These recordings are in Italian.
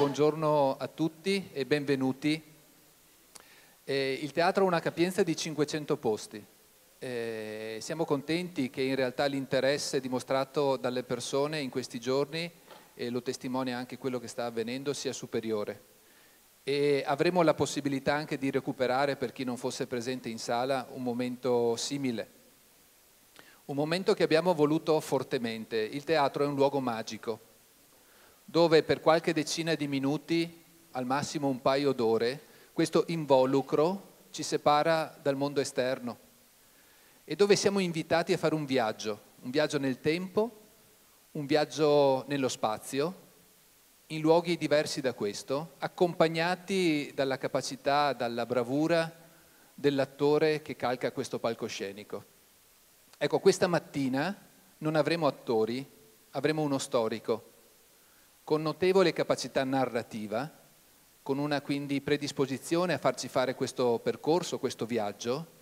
buongiorno a tutti e benvenuti. Eh, il teatro ha una capienza di 500 posti. Eh, siamo contenti che in realtà l'interesse dimostrato dalle persone in questi giorni, e lo testimonia anche quello che sta avvenendo, sia superiore. E avremo la possibilità anche di recuperare, per chi non fosse presente in sala, un momento simile. Un momento che abbiamo voluto fortemente. Il teatro è un luogo magico dove per qualche decina di minuti, al massimo un paio d'ore, questo involucro ci separa dal mondo esterno e dove siamo invitati a fare un viaggio, un viaggio nel tempo, un viaggio nello spazio, in luoghi diversi da questo, accompagnati dalla capacità, dalla bravura dell'attore che calca questo palcoscenico. Ecco, questa mattina non avremo attori, avremo uno storico con notevole capacità narrativa, con una quindi predisposizione a farci fare questo percorso, questo viaggio.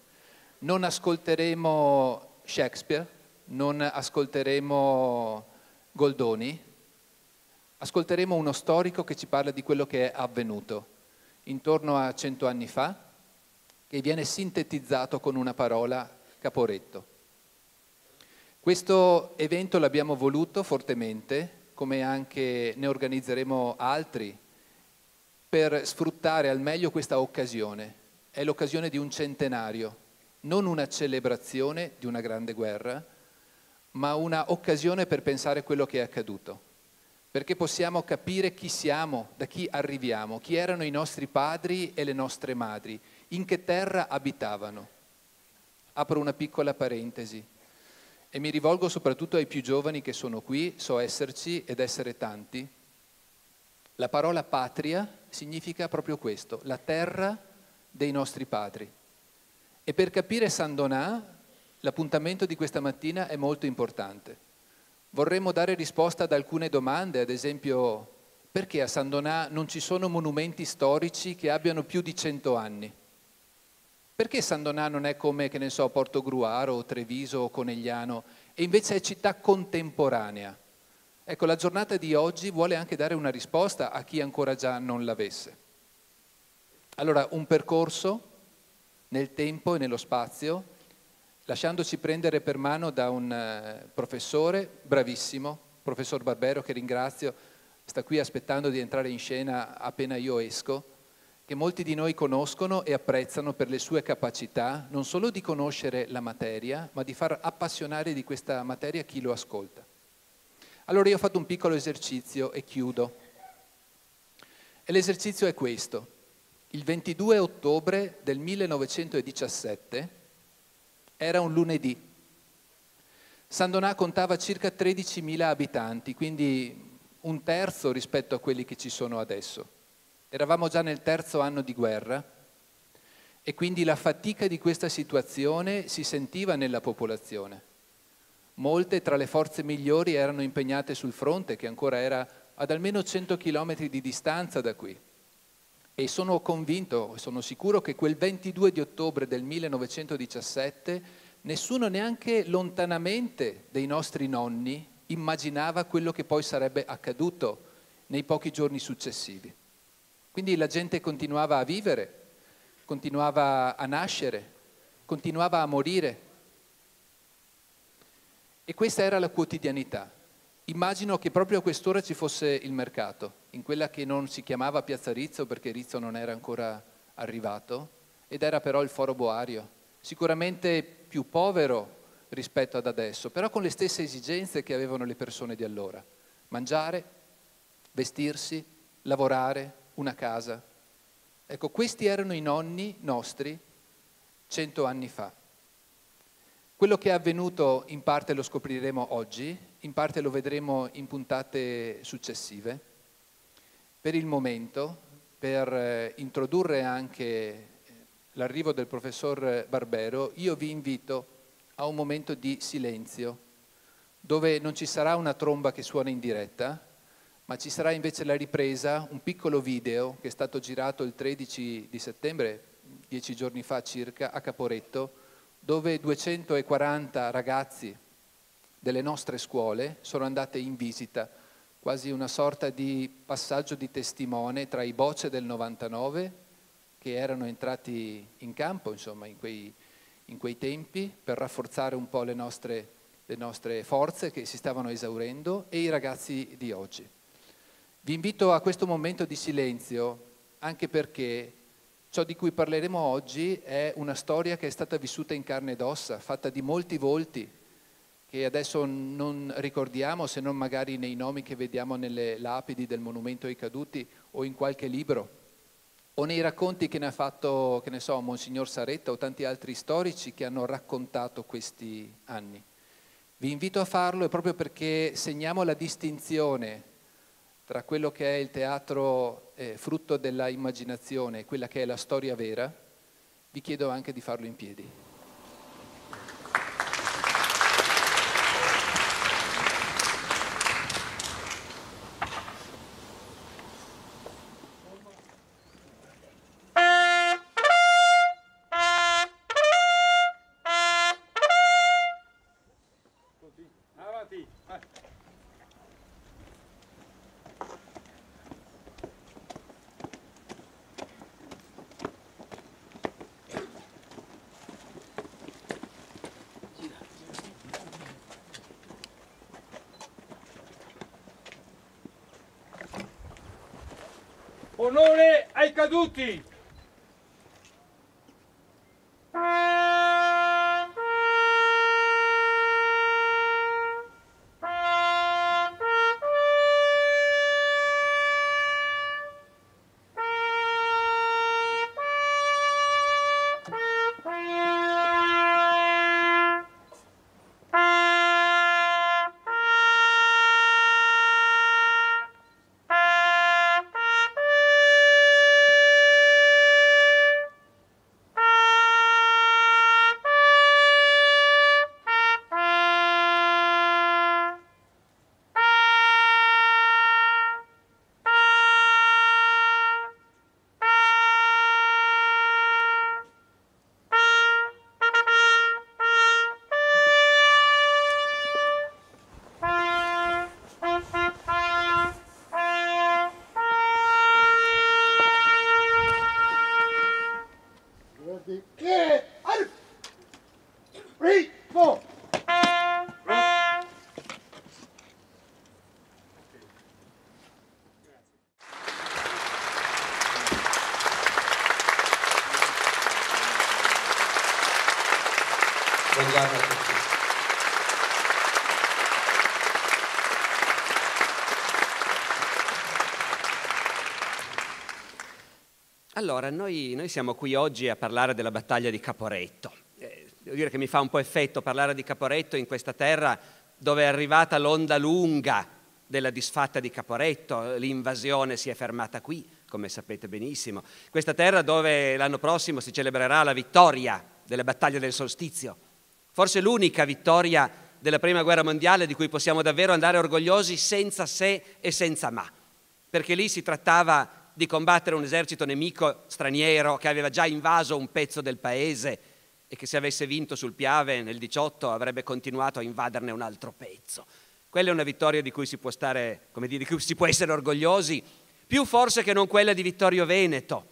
Non ascolteremo Shakespeare, non ascolteremo Goldoni, ascolteremo uno storico che ci parla di quello che è avvenuto intorno a cento anni fa, che viene sintetizzato con una parola, Caporetto. Questo evento l'abbiamo voluto fortemente come anche ne organizzeremo altri, per sfruttare al meglio questa occasione. È l'occasione di un centenario, non una celebrazione di una grande guerra, ma una occasione per pensare quello che è accaduto, perché possiamo capire chi siamo, da chi arriviamo, chi erano i nostri padri e le nostre madri, in che terra abitavano. Apro una piccola parentesi e mi rivolgo soprattutto ai più giovani che sono qui, so esserci ed essere tanti, la parola patria significa proprio questo, la terra dei nostri padri. E per capire San Donà, l'appuntamento di questa mattina è molto importante. Vorremmo dare risposta ad alcune domande, ad esempio perché a San Donà non ci sono monumenti storici che abbiano più di cento anni? Perché Donà non è come, che ne so, Portogruaro, o Treviso o Conegliano e invece è città contemporanea? Ecco, la giornata di oggi vuole anche dare una risposta a chi ancora già non l'avesse. Allora, un percorso nel tempo e nello spazio, lasciandoci prendere per mano da un eh, professore bravissimo, professor Barbero, che ringrazio, sta qui aspettando di entrare in scena appena io esco, che molti di noi conoscono e apprezzano per le sue capacità non solo di conoscere la materia, ma di far appassionare di questa materia chi lo ascolta. Allora io ho fatto un piccolo esercizio e chiudo. E l'esercizio è questo. Il 22 ottobre del 1917 era un lunedì. San Donà contava circa 13.000 abitanti, quindi un terzo rispetto a quelli che ci sono adesso. Eravamo già nel terzo anno di guerra e quindi la fatica di questa situazione si sentiva nella popolazione. Molte tra le forze migliori erano impegnate sul fronte che ancora era ad almeno 100 km di distanza da qui. E sono convinto, sono sicuro che quel 22 di ottobre del 1917 nessuno neanche lontanamente dei nostri nonni immaginava quello che poi sarebbe accaduto nei pochi giorni successivi. Quindi la gente continuava a vivere, continuava a nascere, continuava a morire. E questa era la quotidianità. Immagino che proprio a quest'ora ci fosse il mercato, in quella che non si chiamava Piazza Rizzo perché Rizzo non era ancora arrivato, ed era però il foro boario, sicuramente più povero rispetto ad adesso, però con le stesse esigenze che avevano le persone di allora. Mangiare, vestirsi, lavorare, una casa. Ecco, questi erano i nonni nostri cento anni fa. Quello che è avvenuto in parte lo scopriremo oggi, in parte lo vedremo in puntate successive. Per il momento, per eh, introdurre anche eh, l'arrivo del professor Barbero, io vi invito a un momento di silenzio, dove non ci sarà una tromba che suona in diretta, ma ci sarà invece la ripresa, un piccolo video che è stato girato il 13 di settembre, dieci giorni fa circa, a Caporetto, dove 240 ragazzi delle nostre scuole sono andate in visita, quasi una sorta di passaggio di testimone tra i bocce del 99 che erano entrati in campo, insomma, in quei, in quei tempi, per rafforzare un po' le nostre, le nostre forze che si stavano esaurendo, e i ragazzi di oggi. Vi invito a questo momento di silenzio, anche perché ciò di cui parleremo oggi è una storia che è stata vissuta in carne ed ossa, fatta di molti volti, che adesso non ricordiamo se non magari nei nomi che vediamo nelle lapidi del monumento ai caduti o in qualche libro o nei racconti che ne ha fatto, che ne so, Monsignor Saretta o tanti altri storici che hanno raccontato questi anni. Vi invito a farlo proprio perché segniamo la distinzione tra quello che è il teatro eh, frutto della immaginazione e quella che è la storia vera, vi chiedo anche di farlo in piedi. empty. Buongiorno a tutti. Allora, noi, noi, siamo qui oggi a parlare della battaglia di Caporetto. Eh, devo dire che mi fa un po' effetto parlare di Caporetto in questa terra dove è arrivata l'onda lunga della disfatta di Caporetto, l'invasione si è fermata qui, come sapete benissimo. Questa terra dove l'anno prossimo si celebrerà la vittoria della battaglia del solstizio, forse l'unica vittoria della Prima Guerra Mondiale di cui possiamo davvero andare orgogliosi senza se e senza ma, perché lì si trattava di combattere un esercito nemico straniero che aveva già invaso un pezzo del paese e che se avesse vinto sul Piave nel 18 avrebbe continuato a invaderne un altro pezzo. Quella è una vittoria di cui si può, stare, dire, di cui si può essere orgogliosi, più forse che non quella di Vittorio Veneto,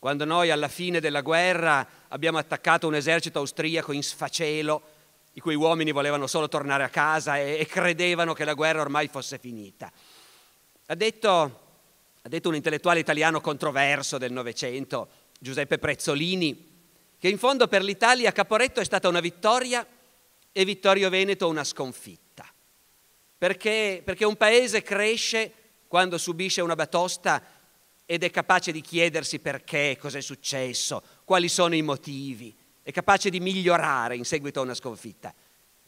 quando noi alla fine della guerra abbiamo attaccato un esercito austriaco in sfacelo, i cui uomini volevano solo tornare a casa e, e credevano che la guerra ormai fosse finita. Ha detto, ha detto un intellettuale italiano controverso del Novecento, Giuseppe Prezzolini, che in fondo per l'Italia Caporetto è stata una vittoria e Vittorio Veneto una sconfitta. Perché, perché un paese cresce quando subisce una batosta ed è capace di chiedersi perché, cosa è successo, quali sono i motivi, è capace di migliorare in seguito a una sconfitta.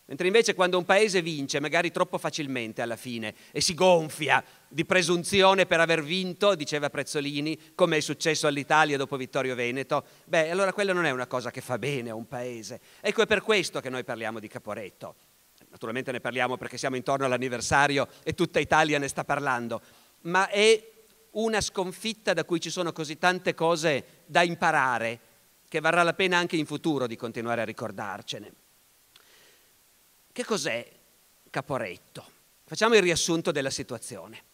Mentre invece quando un paese vince, magari troppo facilmente alla fine, e si gonfia di presunzione per aver vinto, diceva Prezzolini, come è successo all'Italia dopo Vittorio Veneto, beh, allora quella non è una cosa che fa bene a un paese. Ecco, è per questo che noi parliamo di Caporetto. Naturalmente ne parliamo perché siamo intorno all'anniversario e tutta Italia ne sta parlando, ma è una sconfitta da cui ci sono così tante cose da imparare, che varrà la pena anche in futuro di continuare a ricordarcene. Che cos'è Caporetto? Facciamo il riassunto della situazione.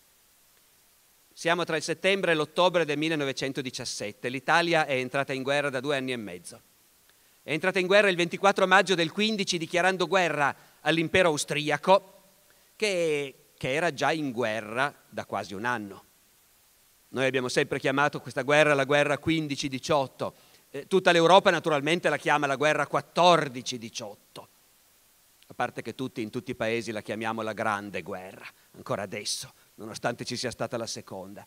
Siamo tra il settembre e l'ottobre del 1917, l'Italia è entrata in guerra da due anni e mezzo. È entrata in guerra il 24 maggio del 15 dichiarando guerra all'impero austriaco che, che era già in guerra da quasi un anno. Noi abbiamo sempre chiamato questa guerra la guerra 15-18, eh, tutta l'Europa naturalmente la chiama la guerra 14-18, a parte che tutti in tutti i paesi la chiamiamo la grande guerra, ancora adesso, nonostante ci sia stata la seconda.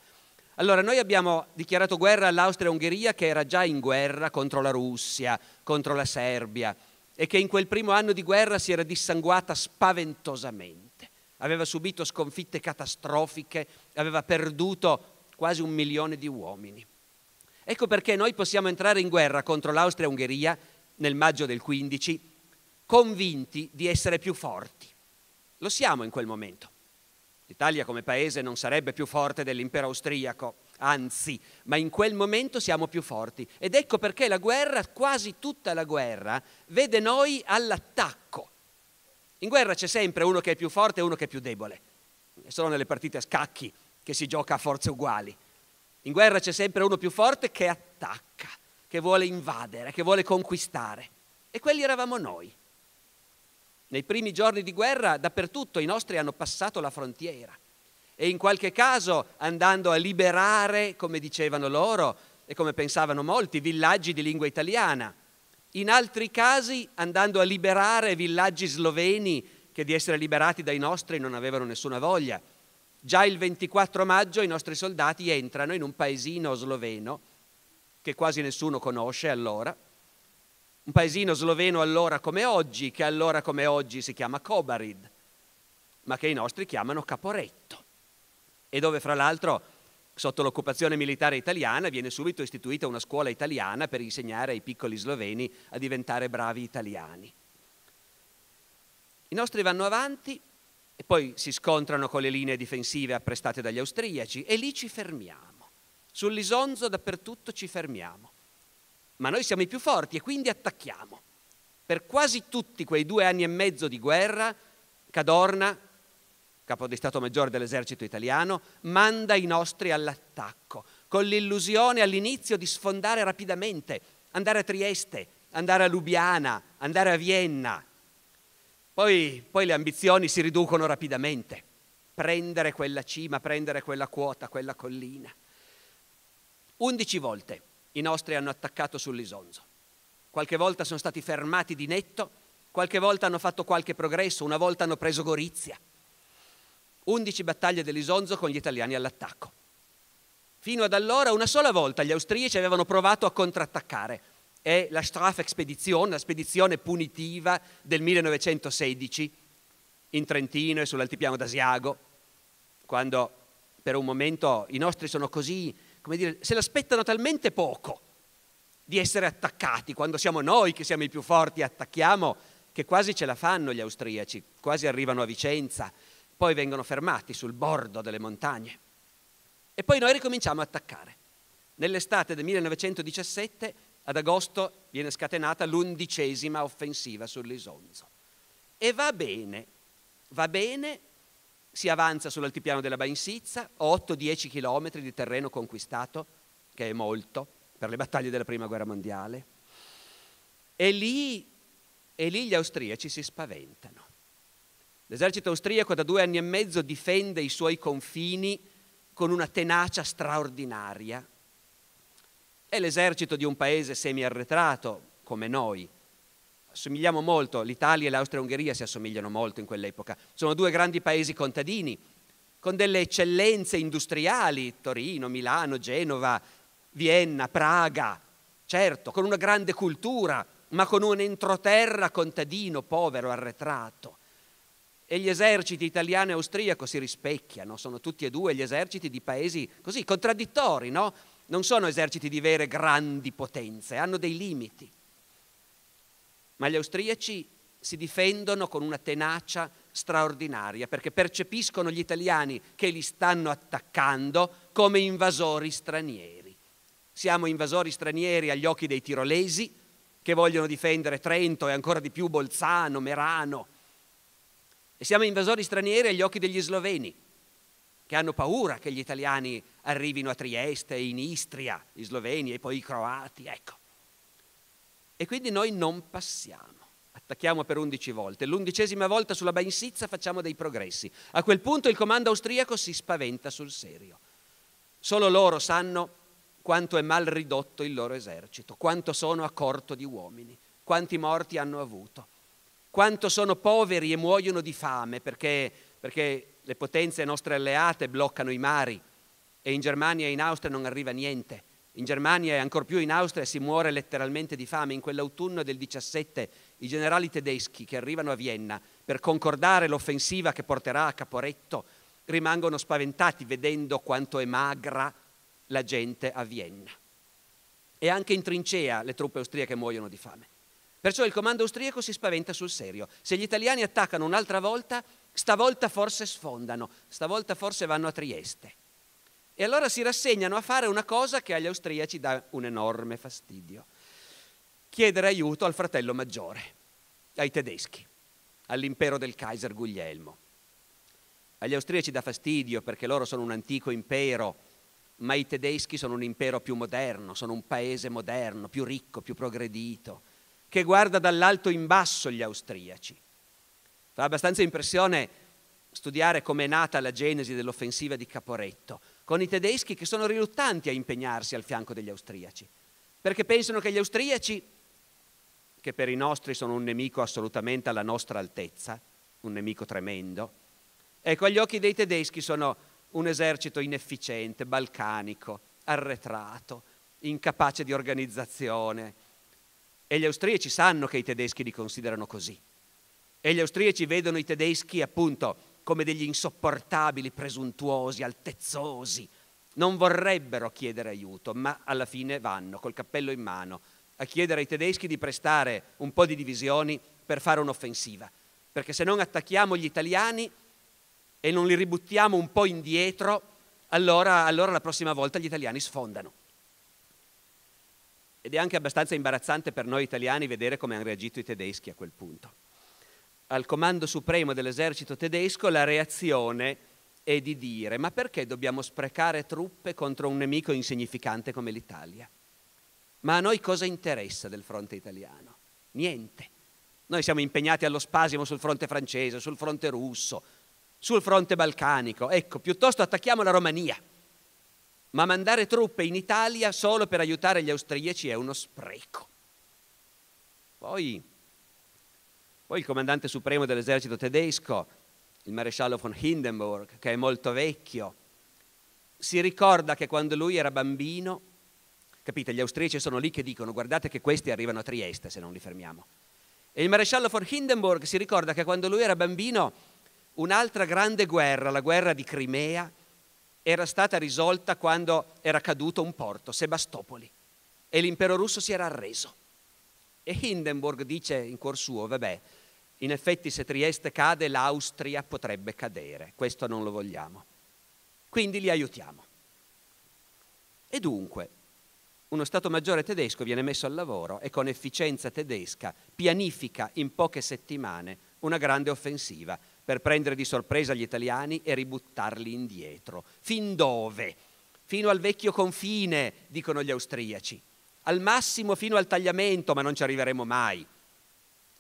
Allora, noi abbiamo dichiarato guerra all'Austria-Ungheria che era già in guerra contro la Russia, contro la Serbia e che in quel primo anno di guerra si era dissanguata spaventosamente. Aveva subito sconfitte catastrofiche, aveva perduto quasi un milione di uomini. Ecco perché noi possiamo entrare in guerra contro l'Austria-Ungheria nel maggio del 15 convinti di essere più forti. Lo siamo in quel momento. L'Italia come paese non sarebbe più forte dell'impero austriaco, anzi, ma in quel momento siamo più forti. Ed ecco perché la guerra, quasi tutta la guerra, vede noi all'attacco. In guerra c'è sempre uno che è più forte e uno che è più debole. È solo nelle partite a scacchi che si gioca a forze uguali. In guerra c'è sempre uno più forte che attacca, che vuole invadere, che vuole conquistare. E quelli eravamo noi. Nei primi giorni di guerra dappertutto i nostri hanno passato la frontiera e in qualche caso andando a liberare, come dicevano loro e come pensavano molti, villaggi di lingua italiana. In altri casi andando a liberare villaggi sloveni che di essere liberati dai nostri non avevano nessuna voglia Già il 24 maggio i nostri soldati entrano in un paesino sloveno che quasi nessuno conosce allora, un paesino sloveno allora come oggi, che allora come oggi si chiama Kobarid, ma che i nostri chiamano Caporetto, e dove fra l'altro sotto l'occupazione militare italiana viene subito istituita una scuola italiana per insegnare ai piccoli sloveni a diventare bravi italiani. I nostri vanno avanti e poi si scontrano con le linee difensive apprestate dagli austriaci e lì ci fermiamo. Sull'Isonzo dappertutto ci fermiamo. Ma noi siamo i più forti e quindi attacchiamo. Per quasi tutti quei due anni e mezzo di guerra, Cadorna, capo di Stato Maggiore dell'esercito italiano, manda i nostri all'attacco, con l'illusione all'inizio di sfondare rapidamente, andare a Trieste, andare a Lubiana, andare a Vienna, poi, poi le ambizioni si riducono rapidamente. Prendere quella cima, prendere quella quota, quella collina. Undici volte i nostri hanno attaccato sull'Isonzo. Qualche volta sono stati fermati di netto, qualche volta hanno fatto qualche progresso, una volta hanno preso Gorizia. Undici battaglie dell'Isonzo con gli italiani all'attacco. Fino ad allora una sola volta gli austriaci avevano provato a contrattaccare, è la Strafexpedition, la spedizione punitiva del 1916 in Trentino e sull'altipiano d'Asiago, quando per un momento i nostri sono così, come dire, se l'aspettano talmente poco di essere attaccati, quando siamo noi che siamo i più forti e attacchiamo, che quasi ce la fanno gli austriaci, quasi arrivano a Vicenza, poi vengono fermati sul bordo delle montagne. E poi noi ricominciamo a attaccare. Nell'estate del 1917 ad agosto viene scatenata l'undicesima offensiva sull'Isonzo. E va bene, va bene, si avanza sull'altipiano della Bainsizza, 8-10 km di terreno conquistato, che è molto per le battaglie della Prima Guerra Mondiale. E lì, e lì gli austriaci si spaventano. L'esercito austriaco da due anni e mezzo difende i suoi confini con una tenacia straordinaria, è l'esercito di un paese semi-arretrato come noi. Assomigliamo molto, l'Italia e l'Austria-Ungheria si assomigliano molto in quell'epoca. Sono due grandi paesi contadini, con delle eccellenze industriali, Torino, Milano, Genova, Vienna, Praga, certo, con una grande cultura, ma con un entroterra contadino povero, arretrato. E gli eserciti italiano e austriaco si rispecchiano, sono tutti e due gli eserciti di paesi così contraddittori, no? non sono eserciti di vere grandi potenze, hanno dei limiti. Ma gli austriaci si difendono con una tenacia straordinaria perché percepiscono gli italiani che li stanno attaccando come invasori stranieri. Siamo invasori stranieri agli occhi dei tirolesi che vogliono difendere Trento e ancora di più Bolzano, Merano. E siamo invasori stranieri agli occhi degli sloveni che hanno paura che gli italiani arrivino a Trieste, in Istria, in Slovenia e poi i croati, ecco. E quindi noi non passiamo. Attacchiamo per 11 volte. L'undicesima volta sulla Bainsizza facciamo dei progressi. A quel punto il comando austriaco si spaventa sul serio. Solo loro sanno quanto è mal ridotto il loro esercito, quanto sono a corto di uomini, quanti morti hanno avuto, quanto sono poveri e muoiono di fame perché, perché le potenze nostre alleate bloccano i mari e in Germania e in Austria non arriva niente. In Germania e ancor più in Austria si muore letteralmente di fame. In quell'autunno del 17 i generali tedeschi che arrivano a Vienna per concordare l'offensiva che porterà a Caporetto rimangono spaventati vedendo quanto è magra la gente a Vienna. E anche in trincea le truppe austriache muoiono di fame. Perciò il comando austriaco si spaventa sul serio. Se gli italiani attaccano un'altra volta, stavolta forse sfondano, stavolta forse vanno a Trieste. E allora si rassegnano a fare una cosa che agli austriaci dà un enorme fastidio, chiedere aiuto al fratello maggiore, ai tedeschi, all'impero del Kaiser Guglielmo. Agli austriaci dà fastidio perché loro sono un antico impero, ma i tedeschi sono un impero più moderno, sono un paese moderno, più ricco, più progredito, che guarda dall'alto in basso gli austriaci. Fa abbastanza impressione studiare come è nata la genesi dell'offensiva di Caporetto con i tedeschi che sono riluttanti a impegnarsi al fianco degli austriaci, perché pensano che gli austriaci, che per i nostri sono un nemico assolutamente alla nostra altezza, un nemico tremendo, ecco, agli occhi dei tedeschi sono un esercito inefficiente, balcanico, arretrato, incapace di organizzazione. E gli austriaci sanno che i tedeschi li considerano così. E gli austriaci vedono i tedeschi appunto come degli insopportabili presuntuosi, altezzosi. Non vorrebbero chiedere aiuto, ma alla fine vanno col cappello in mano a chiedere ai tedeschi di prestare un po' di divisioni per fare un'offensiva. Perché se non attacchiamo gli italiani e non li ributtiamo un po' indietro, allora, allora la prossima volta gli italiani sfondano. Ed è anche abbastanza imbarazzante per noi italiani vedere come hanno reagito i tedeschi a quel punto al comando supremo dell'esercito tedesco, la reazione è di dire ma perché dobbiamo sprecare truppe contro un nemico insignificante come l'Italia? Ma a noi cosa interessa del fronte italiano? Niente. Noi siamo impegnati allo spasimo sul fronte francese, sul fronte russo, sul fronte balcanico. Ecco, piuttosto attacchiamo la Romania. Ma mandare truppe in Italia solo per aiutare gli austriaci è uno spreco. Poi poi il comandante supremo dell'esercito tedesco, il maresciallo von Hindenburg, che è molto vecchio, si ricorda che quando lui era bambino, capite, gli austriaci sono lì che dicono guardate che questi arrivano a Trieste se non li fermiamo. E il maresciallo von Hindenburg si ricorda che quando lui era bambino un'altra grande guerra, la guerra di Crimea, era stata risolta quando era caduto un porto, Sebastopoli, e l'impero russo si era arreso. E Hindenburg dice in cuor suo, vabbè, in effetti se Trieste cade l'Austria potrebbe cadere, questo non lo vogliamo. Quindi li aiutiamo. E dunque uno Stato Maggiore tedesco viene messo al lavoro e con efficienza tedesca pianifica in poche settimane una grande offensiva per prendere di sorpresa gli italiani e ributtarli indietro. Fin dove? Fino al vecchio confine, dicono gli austriaci. Al massimo fino al tagliamento, ma non ci arriveremo mai.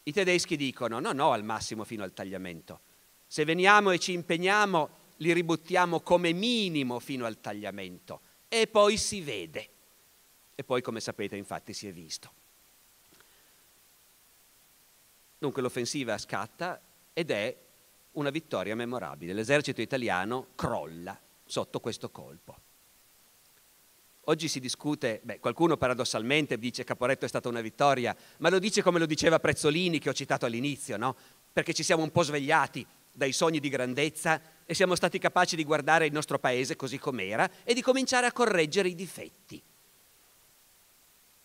I tedeschi dicono no, no, al massimo fino al tagliamento. Se veniamo e ci impegniamo, li ributtiamo come minimo fino al tagliamento e poi si vede. E poi, come sapete, infatti si è visto. Dunque l'offensiva scatta ed è una vittoria memorabile. L'esercito italiano crolla sotto questo colpo. Oggi si discute, beh, qualcuno paradossalmente dice che Caporetto è stata una vittoria, ma lo dice come lo diceva Prezzolini che ho citato all'inizio, no? Perché ci siamo un po' svegliati dai sogni di grandezza e siamo stati capaci di guardare il nostro paese così com'era e di cominciare a correggere i difetti.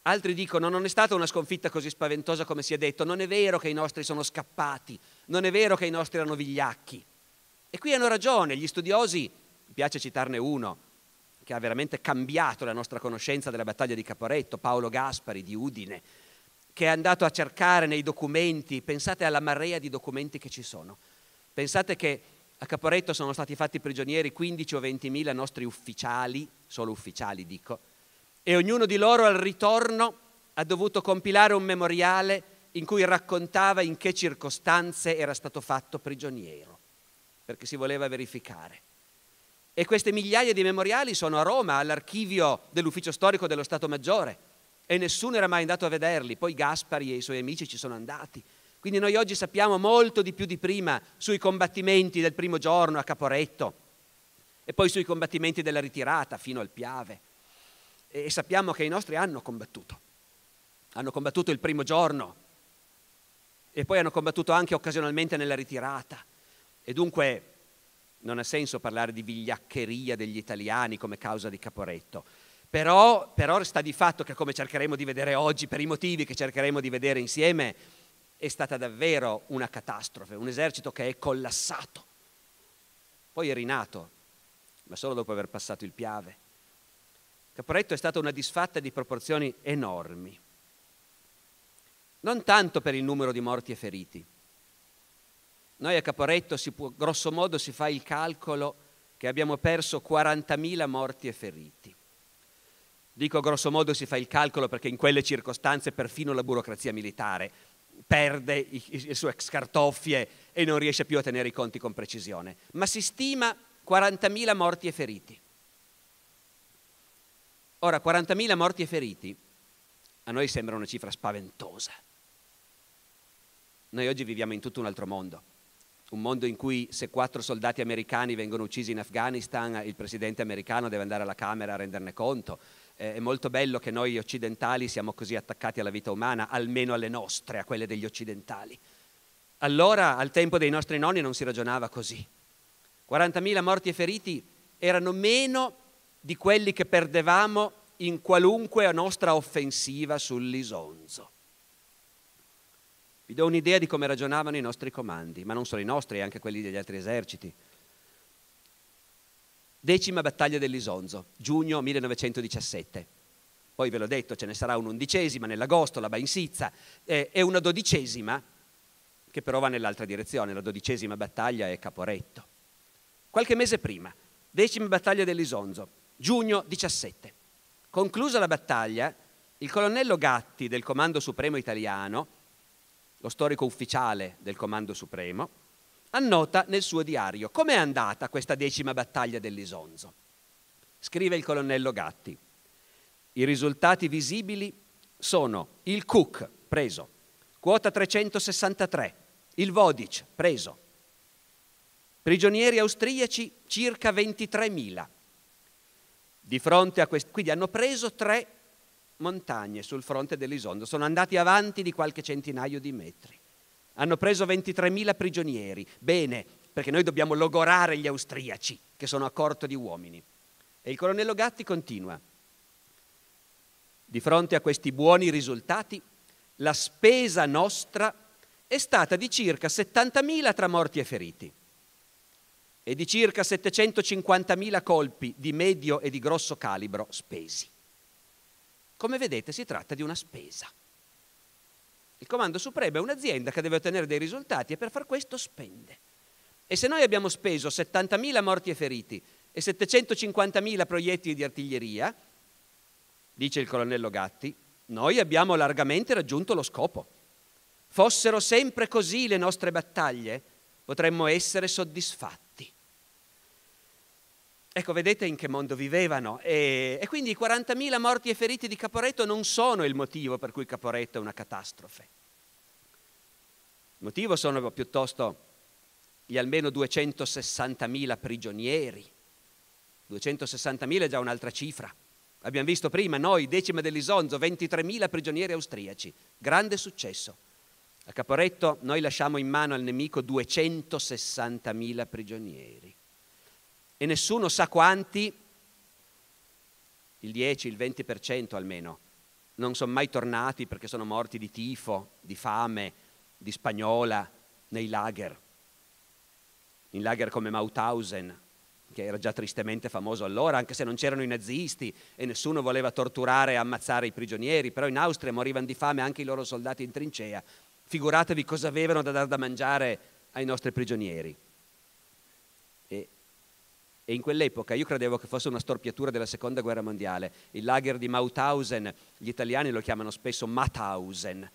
Altri dicono non è stata una sconfitta così spaventosa come si è detto, non è vero che i nostri sono scappati, non è vero che i nostri erano vigliacchi. E qui hanno ragione gli studiosi, mi piace citarne uno, che ha veramente cambiato la nostra conoscenza della battaglia di Caporetto, Paolo Gaspari di Udine, che è andato a cercare nei documenti, pensate alla marea di documenti che ci sono, pensate che a Caporetto sono stati fatti prigionieri 15 o 20 mila nostri ufficiali, solo ufficiali dico, e ognuno di loro al ritorno ha dovuto compilare un memoriale in cui raccontava in che circostanze era stato fatto prigioniero, perché si voleva verificare. E queste migliaia di memoriali sono a Roma, all'archivio dell'ufficio storico dello Stato Maggiore. E nessuno era mai andato a vederli. Poi Gaspari e i suoi amici ci sono andati. Quindi noi oggi sappiamo molto di più di prima sui combattimenti del primo giorno a Caporetto e poi sui combattimenti della ritirata fino al Piave. E sappiamo che i nostri hanno combattuto. Hanno combattuto il primo giorno e poi hanno combattuto anche occasionalmente nella ritirata. E dunque non ha senso parlare di vigliaccheria degli italiani come causa di Caporetto. Però, però sta di fatto che come cercheremo di vedere oggi, per i motivi che cercheremo di vedere insieme, è stata davvero una catastrofe, un esercito che è collassato. Poi è rinato, ma solo dopo aver passato il Piave. Caporetto è stata una disfatta di proporzioni enormi, non tanto per il numero di morti e feriti, noi a Caporetto si può, grosso modo si fa il calcolo che abbiamo perso 40.000 morti e feriti. Dico grosso modo si fa il calcolo perché in quelle circostanze perfino la burocrazia militare perde le sue scartoffie e non riesce più a tenere i conti con precisione, ma si stima 40.000 morti e feriti. Ora, 40.000 morti e feriti a noi sembra una cifra spaventosa. Noi oggi viviamo in tutto un altro mondo un mondo in cui se quattro soldati americani vengono uccisi in Afghanistan il presidente americano deve andare alla Camera a renderne conto. Eh, è molto bello che noi occidentali siamo così attaccati alla vita umana, almeno alle nostre, a quelle degli occidentali. Allora, al tempo dei nostri nonni non si ragionava così. 40.000 morti e feriti erano meno di quelli che perdevamo in qualunque nostra offensiva sull'Isonzo. Vi do un'idea di come ragionavano i nostri comandi, ma non solo i nostri, anche quelli degli altri eserciti. Decima battaglia dell'Isonzo, giugno 1917. Poi ve l'ho detto, ce ne sarà un'undicesima nell'agosto, la Bainsizza, eh, e una dodicesima, che però va nell'altra direzione, la dodicesima battaglia è Caporetto. Qualche mese prima, decima battaglia dell'Isonzo, giugno 17. Conclusa la battaglia, il colonnello Gatti del Comando Supremo Italiano lo storico ufficiale del Comando Supremo, annota nel suo diario com'è andata questa decima battaglia dell'Isonzo. Scrive il colonnello Gatti. I risultati visibili sono il Cook preso, quota 363, il Vodic preso, prigionieri austriaci circa 23.000. Di fronte a questi, quindi hanno preso tre montagne sul fronte dell'Isondo. Sono andati avanti di qualche centinaio di metri. Hanno preso 23.000 prigionieri. Bene, perché noi dobbiamo logorare gli austriaci, che sono a corto di uomini. E il colonnello Gatti continua. Di fronte a questi buoni risultati, la spesa nostra è stata di circa 70.000 tra morti e feriti e di circa 750.000 colpi di medio e di grosso calibro spesi. Come vedete si tratta di una spesa. Il comando supremo è un'azienda che deve ottenere dei risultati e per far questo spende. E se noi abbiamo speso 70.000 morti e feriti e 750.000 proiettili di artiglieria, dice il colonnello Gatti, noi abbiamo largamente raggiunto lo scopo. Fossero sempre così le nostre battaglie, potremmo essere soddisfatti. Ecco, vedete in che mondo vivevano. E, e quindi i 40.000 morti e feriti di Caporetto non sono il motivo per cui Caporetto è una catastrofe. Il motivo sono piuttosto gli almeno 260.000 prigionieri. 260.000 è già un'altra cifra. Abbiamo visto prima noi, decima dell'Isonzo, 23.000 prigionieri austriaci. Grande successo. A Caporetto noi lasciamo in mano al nemico 260.000 prigionieri e nessuno sa quanti, il 10, il 20% almeno, non sono mai tornati perché sono morti di tifo, di fame, di spagnola, nei lager, in lager come Mauthausen, che era già tristemente famoso allora, anche se non c'erano i nazisti e nessuno voleva torturare e ammazzare i prigionieri, però in Austria morivano di fame anche i loro soldati in trincea. Figuratevi cosa avevano da dar da mangiare ai nostri prigionieri. E e in quell'epoca io credevo che fosse una storpiatura della seconda guerra mondiale. Il lager di Mauthausen, gli italiani lo chiamano spesso Mauthausen,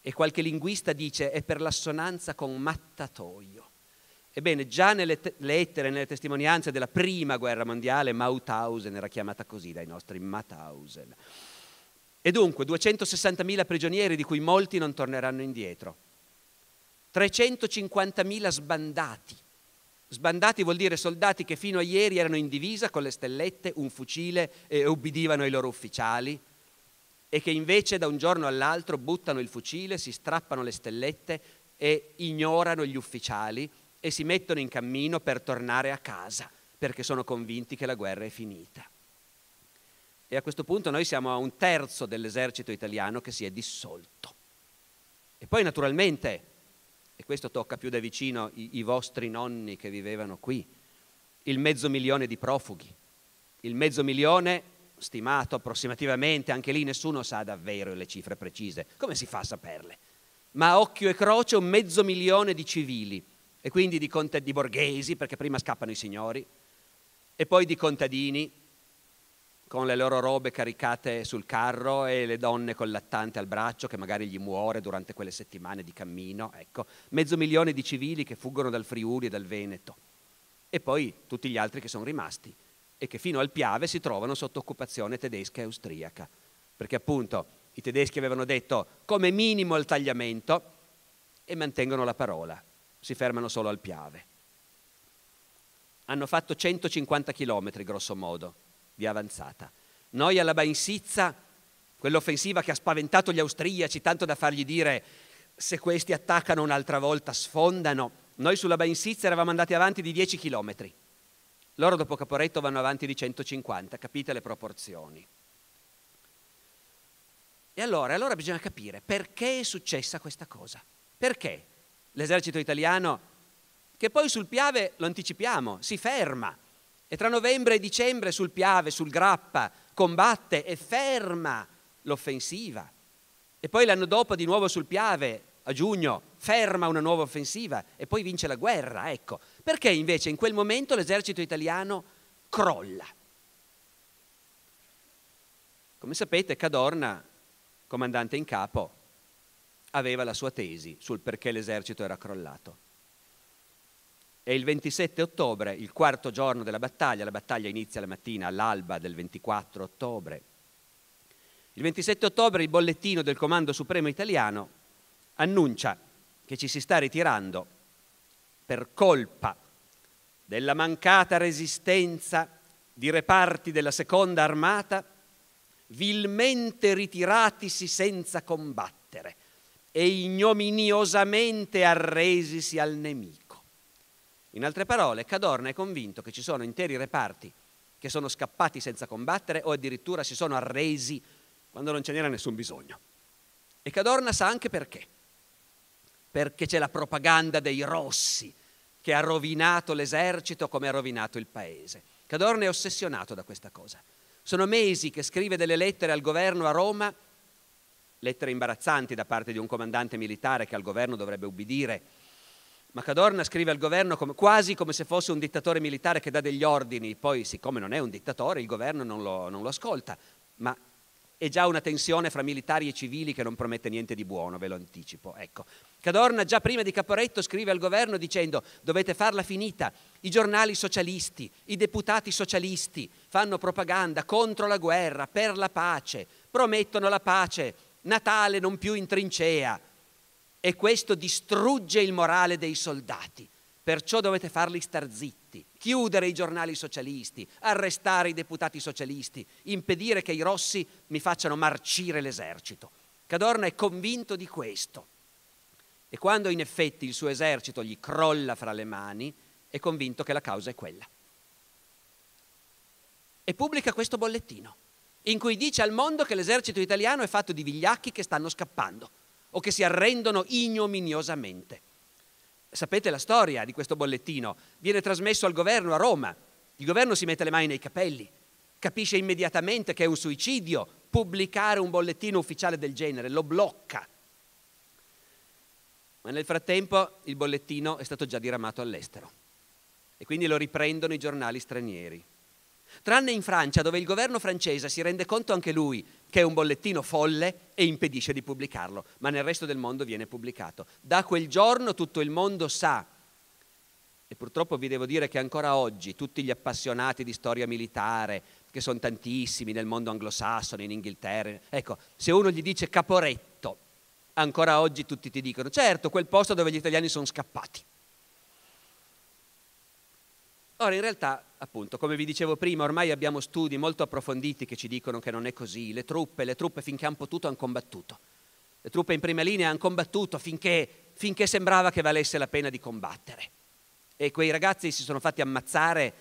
e qualche linguista dice è per l'assonanza con mattatoio. Ebbene, già nelle te- lettere, nelle testimonianze della prima guerra mondiale, Mauthausen era chiamata così dai nostri Mauthausen. E dunque 260.000 prigionieri di cui molti non torneranno indietro, 350.000 sbandati, Sbandati vuol dire soldati che fino a ieri erano in divisa con le stellette, un fucile e obbedivano ai loro ufficiali e che invece da un giorno all'altro buttano il fucile, si strappano le stellette e ignorano gli ufficiali e si mettono in cammino per tornare a casa perché sono convinti che la guerra è finita. E a questo punto noi siamo a un terzo dell'esercito italiano che si è dissolto. E poi naturalmente e questo tocca più da vicino i, i vostri nonni che vivevano qui, il mezzo milione di profughi, il mezzo milione stimato approssimativamente, anche lì nessuno sa davvero le cifre precise, come si fa a saperle? Ma a occhio e croce un mezzo milione di civili e quindi di, cont- di borghesi, perché prima scappano i signori, e poi di contadini con le loro robe caricate sul carro e le donne col lattante al braccio che magari gli muore durante quelle settimane di cammino, ecco, mezzo milione di civili che fuggono dal Friuli e dal Veneto e poi tutti gli altri che sono rimasti e che fino al Piave si trovano sotto occupazione tedesca e austriaca, perché appunto i tedeschi avevano detto come minimo il tagliamento e mantengono la parola, si fermano solo al Piave. Hanno fatto 150 chilometri grosso modo di avanzata. Noi alla Bainsizza, quell'offensiva che ha spaventato gli austriaci, tanto da fargli dire se questi attaccano un'altra volta sfondano, noi sulla Bainsizza eravamo andati avanti di 10 km. Loro dopo Caporetto vanno avanti di 150, capite le proporzioni. E allora, allora bisogna capire perché è successa questa cosa. Perché l'esercito italiano, che poi sul Piave lo anticipiamo, si ferma e tra novembre e dicembre sul Piave, sul Grappa, combatte e ferma l'offensiva. E poi l'anno dopo di nuovo sul Piave, a giugno, ferma una nuova offensiva e poi vince la guerra, ecco. Perché invece in quel momento l'esercito italiano crolla? Come sapete, Cadorna, comandante in capo, aveva la sua tesi sul perché l'esercito era crollato. E il 27 ottobre, il quarto giorno della battaglia, la battaglia inizia la mattina all'alba del 24 ottobre, il 27 ottobre il bollettino del Comando Supremo Italiano annuncia che ci si sta ritirando per colpa della mancata resistenza di reparti della seconda armata, vilmente ritiratisi senza combattere e ignominiosamente arresisi al nemico. In altre parole, Cadorna è convinto che ci sono interi reparti che sono scappati senza combattere o addirittura si sono arresi quando non ce n'era nessun bisogno. E Cadorna sa anche perché. Perché c'è la propaganda dei rossi che ha rovinato l'esercito come ha rovinato il paese. Cadorna è ossessionato da questa cosa. Sono mesi che scrive delle lettere al governo a Roma, lettere imbarazzanti da parte di un comandante militare che al governo dovrebbe ubbidire ma Cadorna scrive al governo come, quasi come se fosse un dittatore militare che dà degli ordini, poi siccome non è un dittatore il governo non lo, non lo ascolta, ma è già una tensione fra militari e civili che non promette niente di buono, ve lo anticipo. Ecco. Cadorna già prima di Caporetto scrive al governo dicendo dovete farla finita, i giornali socialisti, i deputati socialisti fanno propaganda contro la guerra, per la pace, promettono la pace, Natale non più in trincea, e questo distrugge il morale dei soldati. Perciò dovete farli star zitti, chiudere i giornali socialisti, arrestare i deputati socialisti, impedire che i rossi mi facciano marcire l'esercito. Cadorna è convinto di questo. E quando in effetti il suo esercito gli crolla fra le mani, è convinto che la causa è quella. E pubblica questo bollettino, in cui dice al mondo che l'esercito italiano è fatto di vigliacchi che stanno scappando o che si arrendono ignominiosamente. Sapete la storia di questo bollettino? Viene trasmesso al governo a Roma. Il governo si mette le mani nei capelli, capisce immediatamente che è un suicidio pubblicare un bollettino ufficiale del genere, lo blocca. Ma nel frattempo il bollettino è stato già diramato all'estero e quindi lo riprendono i giornali stranieri. Tranne in Francia, dove il governo francese si rende conto anche lui che è un bollettino folle e impedisce di pubblicarlo, ma nel resto del mondo viene pubblicato. Da quel giorno tutto il mondo sa e purtroppo vi devo dire che ancora oggi tutti gli appassionati di storia militare, che sono tantissimi nel mondo anglosassone, in Inghilterra, ecco, se uno gli dice Caporetto, ancora oggi tutti ti dicono, certo, quel posto dove gli italiani sono scappati. Ora, in realtà, appunto, come vi dicevo prima, ormai abbiamo studi molto approfonditi che ci dicono che non è così. Le truppe, le truppe finché hanno potuto hanno combattuto. Le truppe in prima linea hanno combattuto finché, finché sembrava che valesse la pena di combattere. E quei ragazzi si sono fatti ammazzare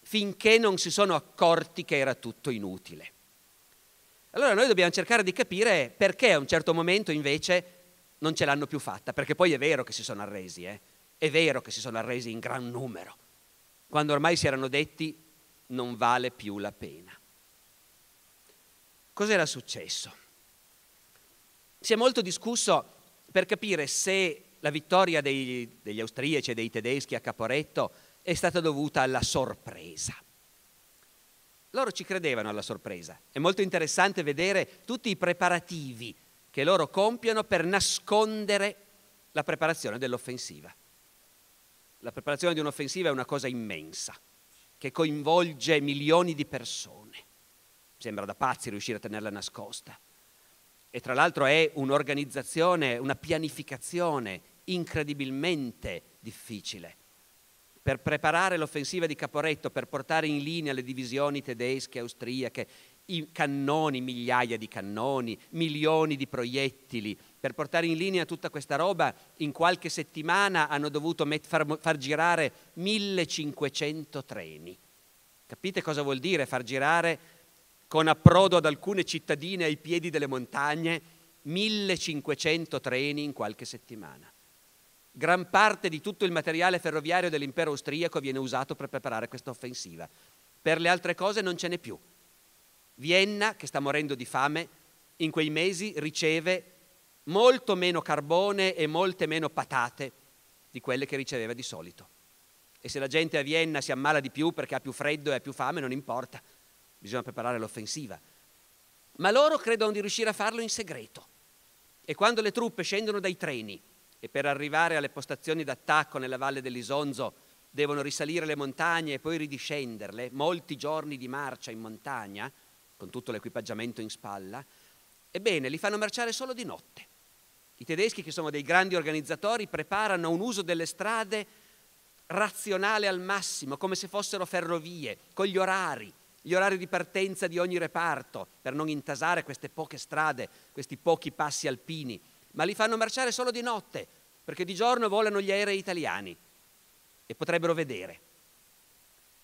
finché non si sono accorti che era tutto inutile. Allora noi dobbiamo cercare di capire perché a un certo momento invece non ce l'hanno più fatta, perché poi è vero che si sono arresi, eh? è vero che si sono arresi in gran numero, quando ormai si erano detti non vale più la pena. Cos'era successo? Si è molto discusso per capire se la vittoria dei, degli austriaci e dei tedeschi a Caporetto è stata dovuta alla sorpresa. Loro ci credevano alla sorpresa. È molto interessante vedere tutti i preparativi che loro compiono per nascondere la preparazione dell'offensiva la preparazione di un'offensiva è una cosa immensa, che coinvolge milioni di persone. Sembra da pazzi riuscire a tenerla nascosta. E tra l'altro è un'organizzazione, una pianificazione incredibilmente difficile. Per preparare l'offensiva di Caporetto, per portare in linea le divisioni tedesche, austriache, i cannoni, migliaia di cannoni, milioni di proiettili, per portare in linea tutta questa roba, in qualche settimana hanno dovuto met- far, far girare 1500 treni. Capite cosa vuol dire far girare con approdo ad alcune cittadine ai piedi delle montagne 1500 treni in qualche settimana? Gran parte di tutto il materiale ferroviario dell'impero austriaco viene usato per preparare questa offensiva. Per le altre cose non ce n'è più. Vienna, che sta morendo di fame, in quei mesi riceve molto meno carbone e molte meno patate di quelle che riceveva di solito. E se la gente a Vienna si ammala di più perché ha più freddo e ha più fame, non importa, bisogna preparare l'offensiva. Ma loro credono di riuscire a farlo in segreto. E quando le truppe scendono dai treni e per arrivare alle postazioni d'attacco nella valle dell'Isonzo devono risalire le montagne e poi ridiscenderle, molti giorni di marcia in montagna, con tutto l'equipaggiamento in spalla, ebbene li fanno marciare solo di notte i tedeschi, che sono dei grandi organizzatori, preparano un uso delle strade razionale al massimo, come se fossero ferrovie, con gli orari, gli orari di partenza di ogni reparto, per non intasare queste poche strade, questi pochi passi alpini, ma li fanno marciare solo di notte, perché di giorno volano gli aerei italiani e potrebbero vedere.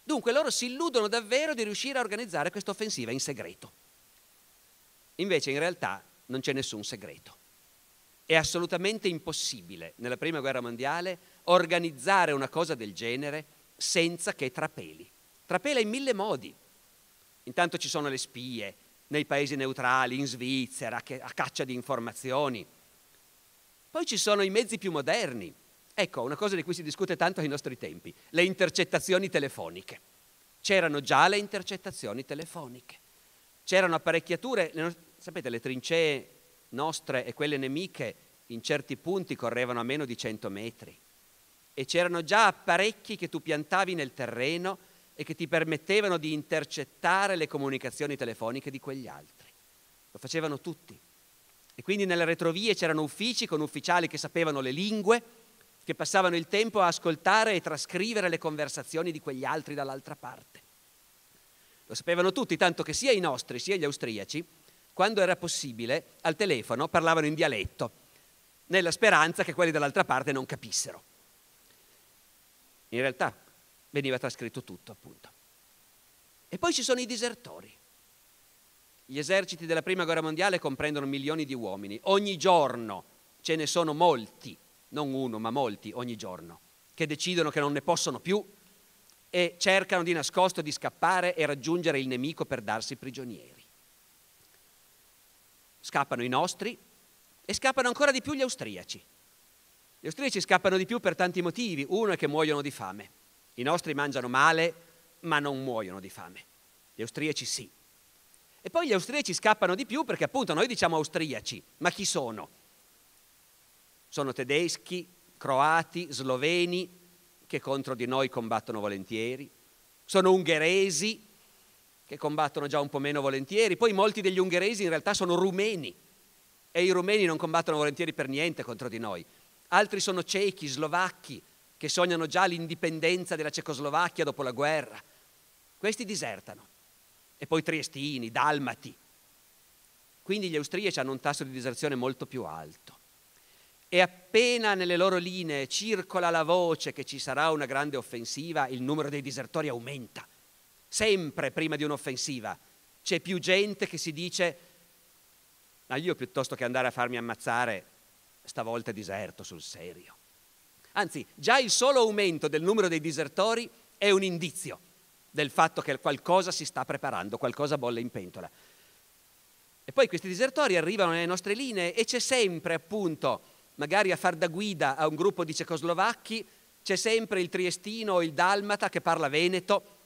Dunque loro si illudono davvero di riuscire a organizzare questa offensiva in segreto. Invece in realtà non c'è nessun segreto. È assolutamente impossibile nella Prima Guerra Mondiale organizzare una cosa del genere senza che trapeli. Trapela in mille modi. Intanto ci sono le spie nei paesi neutrali, in Svizzera, a caccia di informazioni. Poi ci sono i mezzi più moderni. Ecco, una cosa di cui si discute tanto ai nostri tempi, le intercettazioni telefoniche. C'erano già le intercettazioni telefoniche. C'erano apparecchiature, sapete, le trincee nostre e quelle nemiche in certi punti correvano a meno di 100 metri e c'erano già apparecchi che tu piantavi nel terreno e che ti permettevano di intercettare le comunicazioni telefoniche di quegli altri. Lo facevano tutti. E quindi nelle retrovie c'erano uffici con ufficiali che sapevano le lingue, che passavano il tempo a ascoltare e trascrivere le conversazioni di quegli altri dall'altra parte. Lo sapevano tutti, tanto che sia i nostri sia gli austriaci quando era possibile, al telefono parlavano in dialetto, nella speranza che quelli dall'altra parte non capissero. In realtà veniva trascritto tutto, appunto. E poi ci sono i disertori. Gli eserciti della Prima Guerra Mondiale comprendono milioni di uomini. Ogni giorno ce ne sono molti, non uno, ma molti ogni giorno, che decidono che non ne possono più e cercano di nascosto di scappare e raggiungere il nemico per darsi prigionieri scappano i nostri e scappano ancora di più gli austriaci. Gli austriaci scappano di più per tanti motivi. Uno è che muoiono di fame. I nostri mangiano male, ma non muoiono di fame. Gli austriaci sì. E poi gli austriaci scappano di più perché appunto noi diciamo austriaci, ma chi sono? Sono tedeschi, croati, sloveni, che contro di noi combattono volentieri. Sono ungheresi, che combattono già un po' meno volentieri, poi molti degli ungheresi in realtà sono rumeni e i rumeni non combattono volentieri per niente contro di noi. Altri sono cechi, slovacchi, che sognano già l'indipendenza della Cecoslovacchia dopo la guerra. Questi disertano. E poi triestini, dalmati. Quindi gli austriaci hanno un tasso di diserzione molto più alto. E appena nelle loro linee circola la voce che ci sarà una grande offensiva, il numero dei disertori aumenta sempre prima di un'offensiva. C'è più gente che si dice, ma io piuttosto che andare a farmi ammazzare, stavolta diserto sul serio. Anzi, già il solo aumento del numero dei disertori è un indizio del fatto che qualcosa si sta preparando, qualcosa bolle in pentola. E poi questi disertori arrivano nelle nostre linee e c'è sempre appunto, magari a far da guida a un gruppo di cecoslovacchi, c'è sempre il triestino o il dalmata che parla veneto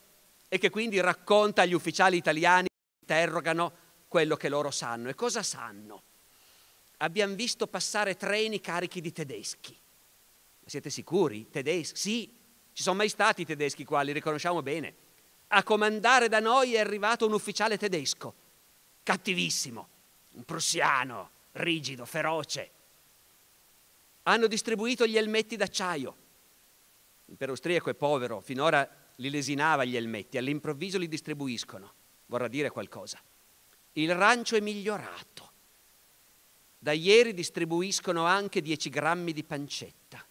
e che quindi racconta agli ufficiali italiani che interrogano quello che loro sanno. E cosa sanno? Abbiamo visto passare treni carichi di tedeschi. Siete sicuri? Tedeschi? Sì, ci sono mai stati i tedeschi qua, li riconosciamo bene. A comandare da noi è arrivato un ufficiale tedesco, cattivissimo, un prussiano, rigido, feroce. Hanno distribuito gli elmetti d'acciaio. L'impero austriaco è povero, finora li lesinava gli elmetti, all'improvviso li distribuiscono, vorrà dire qualcosa. Il rancio è migliorato. Da ieri distribuiscono anche 10 grammi di pancetta.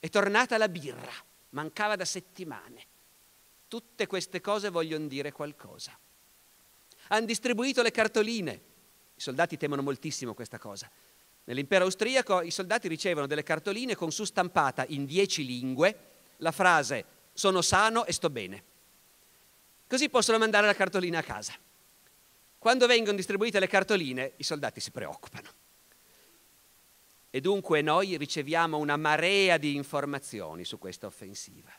È tornata la birra, mancava da settimane. Tutte queste cose vogliono dire qualcosa. Hanno distribuito le cartoline. I soldati temono moltissimo questa cosa. Nell'impero austriaco i soldati ricevono delle cartoline con su stampata in dieci lingue la frase sono sano e sto bene. Così possono mandare la cartolina a casa. Quando vengono distribuite le cartoline, i soldati si preoccupano. E dunque noi riceviamo una marea di informazioni su questa offensiva.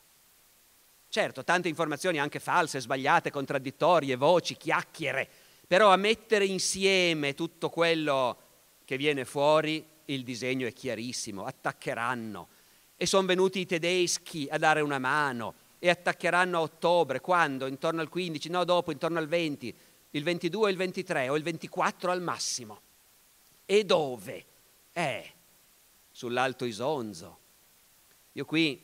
Certo, tante informazioni anche false, sbagliate, contraddittorie, voci, chiacchiere, però a mettere insieme tutto quello che viene fuori, il disegno è chiarissimo, attaccheranno, e sono venuti i tedeschi a dare una mano e attaccheranno a ottobre, quando? Intorno al 15, no dopo, intorno al 20, il 22 il 23 o il 24 al massimo. E dove? Eh, sull'Alto Isonzo. Io qui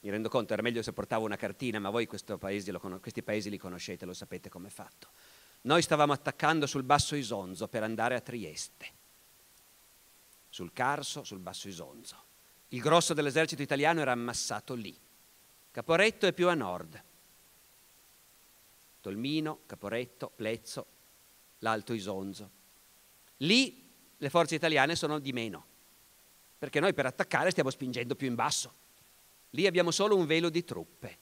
mi rendo conto, era meglio se portavo una cartina, ma voi paese lo, questi paesi li conoscete, lo sapete com'è fatto. Noi stavamo attaccando sul Basso Isonzo per andare a Trieste, sul Carso, sul Basso Isonzo. Il grosso dell'esercito italiano era ammassato lì. Caporetto è più a nord. Tolmino, Caporetto, Plezzo, l'Alto Isonzo. Lì le forze italiane sono di meno, perché noi per attaccare stiamo spingendo più in basso. Lì abbiamo solo un velo di truppe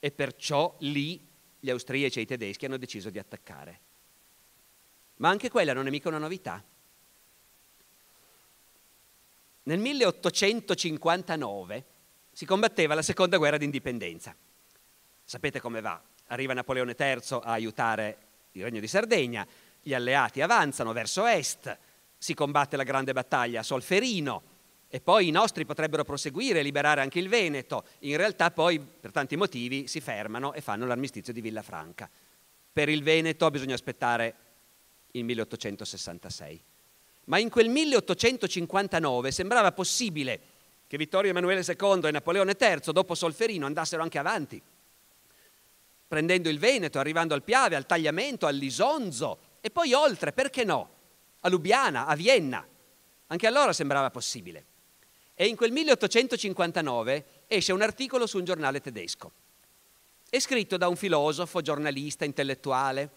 e perciò lì gli austriaci e i tedeschi hanno deciso di attaccare. Ma anche quella non è mica una novità nel 1859 si combatteva la seconda guerra d'indipendenza. Sapete come va? Arriva Napoleone III a aiutare il Regno di Sardegna, gli alleati avanzano verso est, si combatte la grande battaglia a Solferino e poi i nostri potrebbero proseguire e liberare anche il Veneto. In realtà poi per tanti motivi si fermano e fanno l'armistizio di Villafranca. Per il Veneto bisogna aspettare il 1866 ma in quel 1859 sembrava possibile che Vittorio Emanuele II e Napoleone III, dopo Solferino, andassero anche avanti, prendendo il Veneto, arrivando al Piave, al Tagliamento, all'Isonzo e poi oltre, perché no? A Lubiana, a Vienna. Anche allora sembrava possibile. E in quel 1859 esce un articolo su un giornale tedesco. È scritto da un filosofo, giornalista, intellettuale,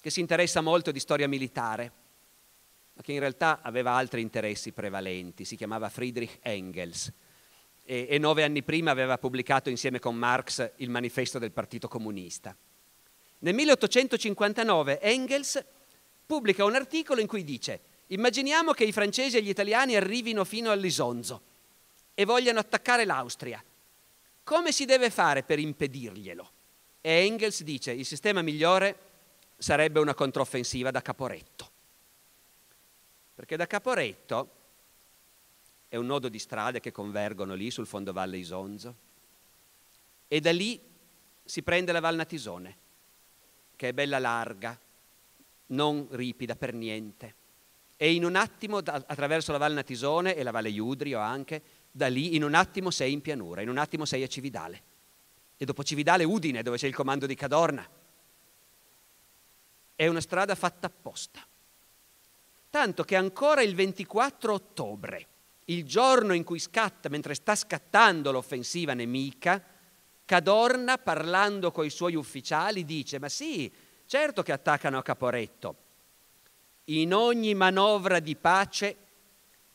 che si interessa molto di storia militare ma che in realtà aveva altri interessi prevalenti, si chiamava Friedrich Engels e, e nove anni prima aveva pubblicato insieme con Marx il manifesto del Partito Comunista. Nel 1859 Engels pubblica un articolo in cui dice immaginiamo che i francesi e gli italiani arrivino fino all'Isonzo e vogliano attaccare l'Austria. Come si deve fare per impedirglielo? E Engels dice il sistema migliore sarebbe una controffensiva da Caporetto. Perché da Caporetto è un nodo di strade che convergono lì sul fondovalle Isonzo e da lì si prende la Val Natisone, che è bella larga, non ripida per niente. E in un attimo, attraverso la Val Natisone e la Valle Iudrio anche, da lì in un attimo sei in pianura, in un attimo sei a Cividale. E dopo Cividale Udine, dove c'è il comando di Cadorna. È una strada fatta apposta tanto che ancora il 24 ottobre, il giorno in cui scatta, mentre sta scattando l'offensiva nemica, Cadorna, parlando con i suoi ufficiali, dice, ma sì, certo che attaccano a Caporetto. In ogni manovra di pace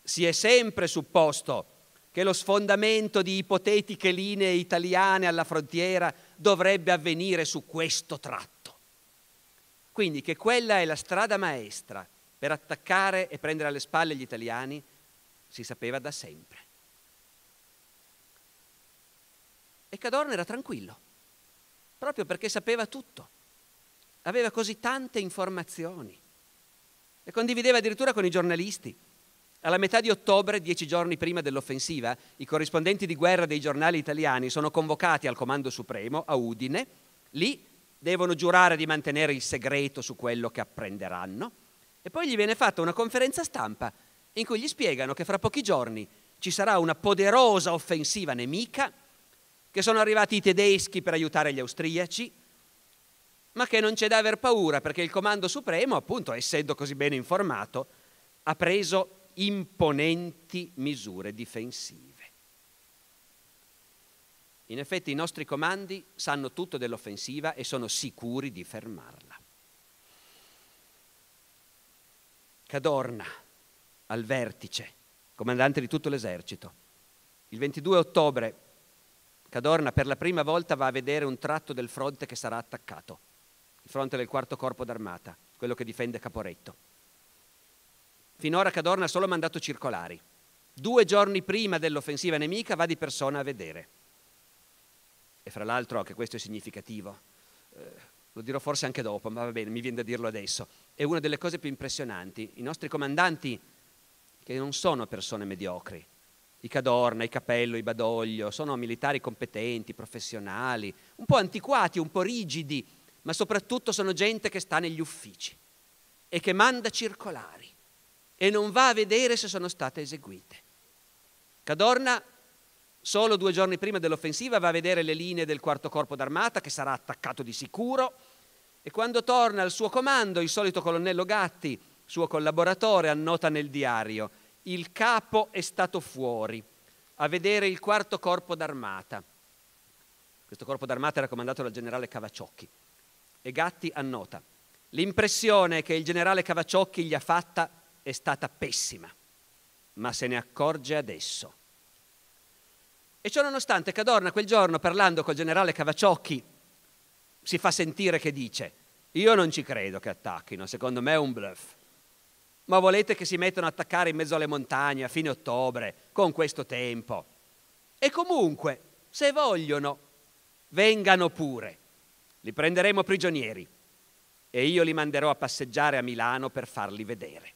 si è sempre supposto che lo sfondamento di ipotetiche linee italiane alla frontiera dovrebbe avvenire su questo tratto. Quindi che quella è la strada maestra per attaccare e prendere alle spalle gli italiani si sapeva da sempre. E Cadorna era tranquillo, proprio perché sapeva tutto, aveva così tante informazioni, le condivideva addirittura con i giornalisti. Alla metà di ottobre, dieci giorni prima dell'offensiva, i corrispondenti di guerra dei giornali italiani sono convocati al Comando Supremo a Udine, lì devono giurare di mantenere il segreto su quello che apprenderanno e poi gli viene fatta una conferenza stampa in cui gli spiegano che fra pochi giorni ci sarà una poderosa offensiva nemica, che sono arrivati i tedeschi per aiutare gli austriaci, ma che non c'è da aver paura perché il Comando Supremo, appunto, essendo così ben informato, ha preso imponenti misure difensive. In effetti i nostri comandi sanno tutto dell'offensiva e sono sicuri di fermarla. Cadorna al vertice, comandante di tutto l'esercito. Il 22 ottobre Cadorna per la prima volta va a vedere un tratto del fronte che sarà attaccato, il fronte del quarto corpo d'armata, quello che difende Caporetto. Finora Cadorna ha solo mandato circolari. Due giorni prima dell'offensiva nemica va di persona a vedere. E fra l'altro, anche questo è significativo, eh, lo dirò forse anche dopo, ma va bene, mi viene da dirlo adesso è una delle cose più impressionanti. I nostri comandanti, che non sono persone mediocri, i Cadorna, i Capello, i Badoglio, sono militari competenti, professionali, un po' antiquati, un po' rigidi, ma soprattutto sono gente che sta negli uffici e che manda circolari e non va a vedere se sono state eseguite. Cadorna, solo due giorni prima dell'offensiva, va a vedere le linee del quarto corpo d'armata che sarà attaccato di sicuro e quando torna al suo comando, il solito colonnello Gatti, suo collaboratore, annota nel diario, il capo è stato fuori a vedere il quarto corpo d'armata. Questo corpo d'armata era comandato dal generale Cavaciocchi. E Gatti annota, l'impressione che il generale Cavaciocchi gli ha fatta è stata pessima, ma se ne accorge adesso. E ciò nonostante Cadorna quel giorno, parlando col generale Cavaciocchi, si fa sentire che dice, io non ci credo che attacchino, secondo me è un bluff. Ma volete che si mettano a attaccare in mezzo alle montagne a fine ottobre, con questo tempo? E comunque, se vogliono, vengano pure. Li prenderemo prigionieri e io li manderò a passeggiare a Milano per farli vedere.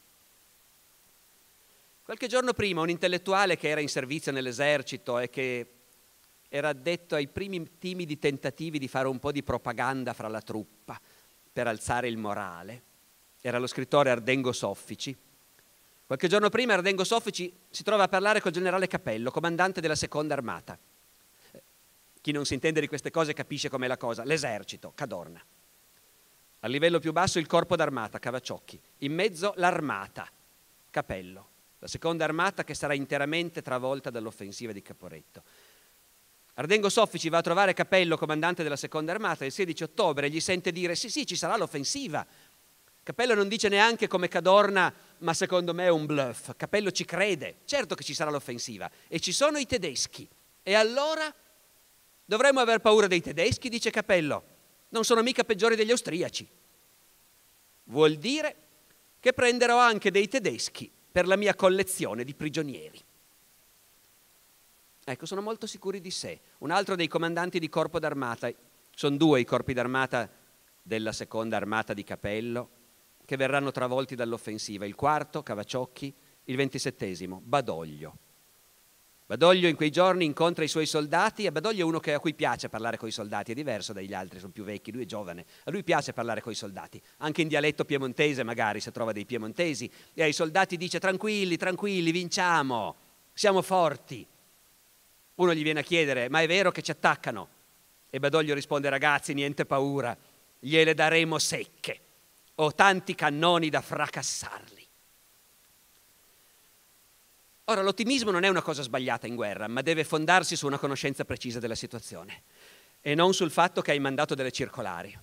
Qualche giorno prima un intellettuale che era in servizio nell'esercito e che era addetto ai primi timidi tentativi di fare un po' di propaganda fra la truppa per alzare il morale. Era lo scrittore Ardengo Soffici. Qualche giorno prima Ardengo Soffici si trova a parlare col generale Capello, comandante della seconda armata. Chi non si intende di queste cose capisce com'è la cosa. L'esercito, Cadorna. A livello più basso il corpo d'armata, Cavacciocchi. In mezzo l'armata, Capello. La seconda armata che sarà interamente travolta dall'offensiva di Caporetto. Ardengo Soffici va a trovare Capello, comandante della seconda armata, il 16 ottobre e gli sente dire sì sì ci sarà l'offensiva. Capello non dice neanche come Cadorna, ma secondo me è un bluff. Capello ci crede, certo che ci sarà l'offensiva e ci sono i tedeschi. E allora dovremmo aver paura dei tedeschi, dice Capello. Non sono mica peggiori degli austriaci. Vuol dire che prenderò anche dei tedeschi per la mia collezione di prigionieri. Ecco, sono molto sicuri di sé. Un altro dei comandanti di corpo d'armata, sono due i corpi d'armata della seconda armata di Capello, che verranno travolti dall'offensiva. Il quarto, Cavaciocchi, il ventisettesimo, Badoglio. Badoglio in quei giorni incontra i suoi soldati e Badoglio è uno a cui piace parlare con i soldati, è diverso dagli altri, sono più vecchi, lui è giovane, a lui piace parlare con i soldati, anche in dialetto piemontese magari se trova dei piemontesi, e ai soldati dice tranquilli, tranquilli, vinciamo, siamo forti, uno gli viene a chiedere, ma è vero che ci attaccano? E Badoglio risponde, ragazzi, niente paura, gliele daremo secche. Ho tanti cannoni da fracassarli. Ora, l'ottimismo non è una cosa sbagliata in guerra, ma deve fondarsi su una conoscenza precisa della situazione e non sul fatto che hai mandato delle circolari.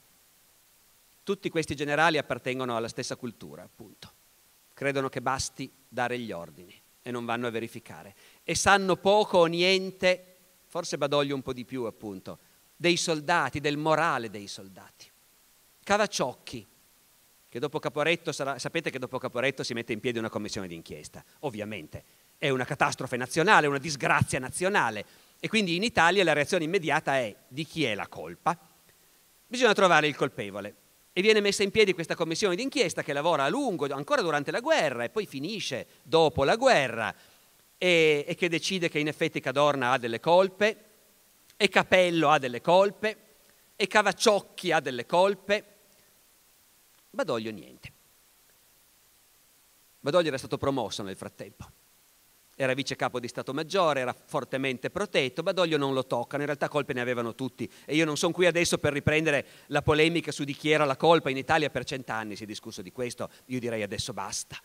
Tutti questi generali appartengono alla stessa cultura, appunto. Credono che basti dare gli ordini e non vanno a verificare e sanno poco o niente, forse Badoglio un po' di più appunto, dei soldati, del morale dei soldati. Cavacciocchi, che dopo Caporetto sarà, sapete che dopo Caporetto si mette in piedi una commissione d'inchiesta, ovviamente, è una catastrofe nazionale, una disgrazia nazionale e quindi in Italia la reazione immediata è di chi è la colpa? Bisogna trovare il colpevole e viene messa in piedi questa commissione d'inchiesta che lavora a lungo, ancora durante la guerra e poi finisce dopo la guerra e, e che decide che in effetti Cadorna ha delle colpe, e Capello ha delle colpe, e Cavacciocchi ha delle colpe. Badoglio niente. Badoglio era stato promosso nel frattempo. Era vice capo di Stato Maggiore, era fortemente protetto, Badoglio non lo toccano, in realtà colpe ne avevano tutti e io non sono qui adesso per riprendere la polemica su di chi era la colpa, in Italia per cent'anni si è discusso di questo, io direi adesso basta,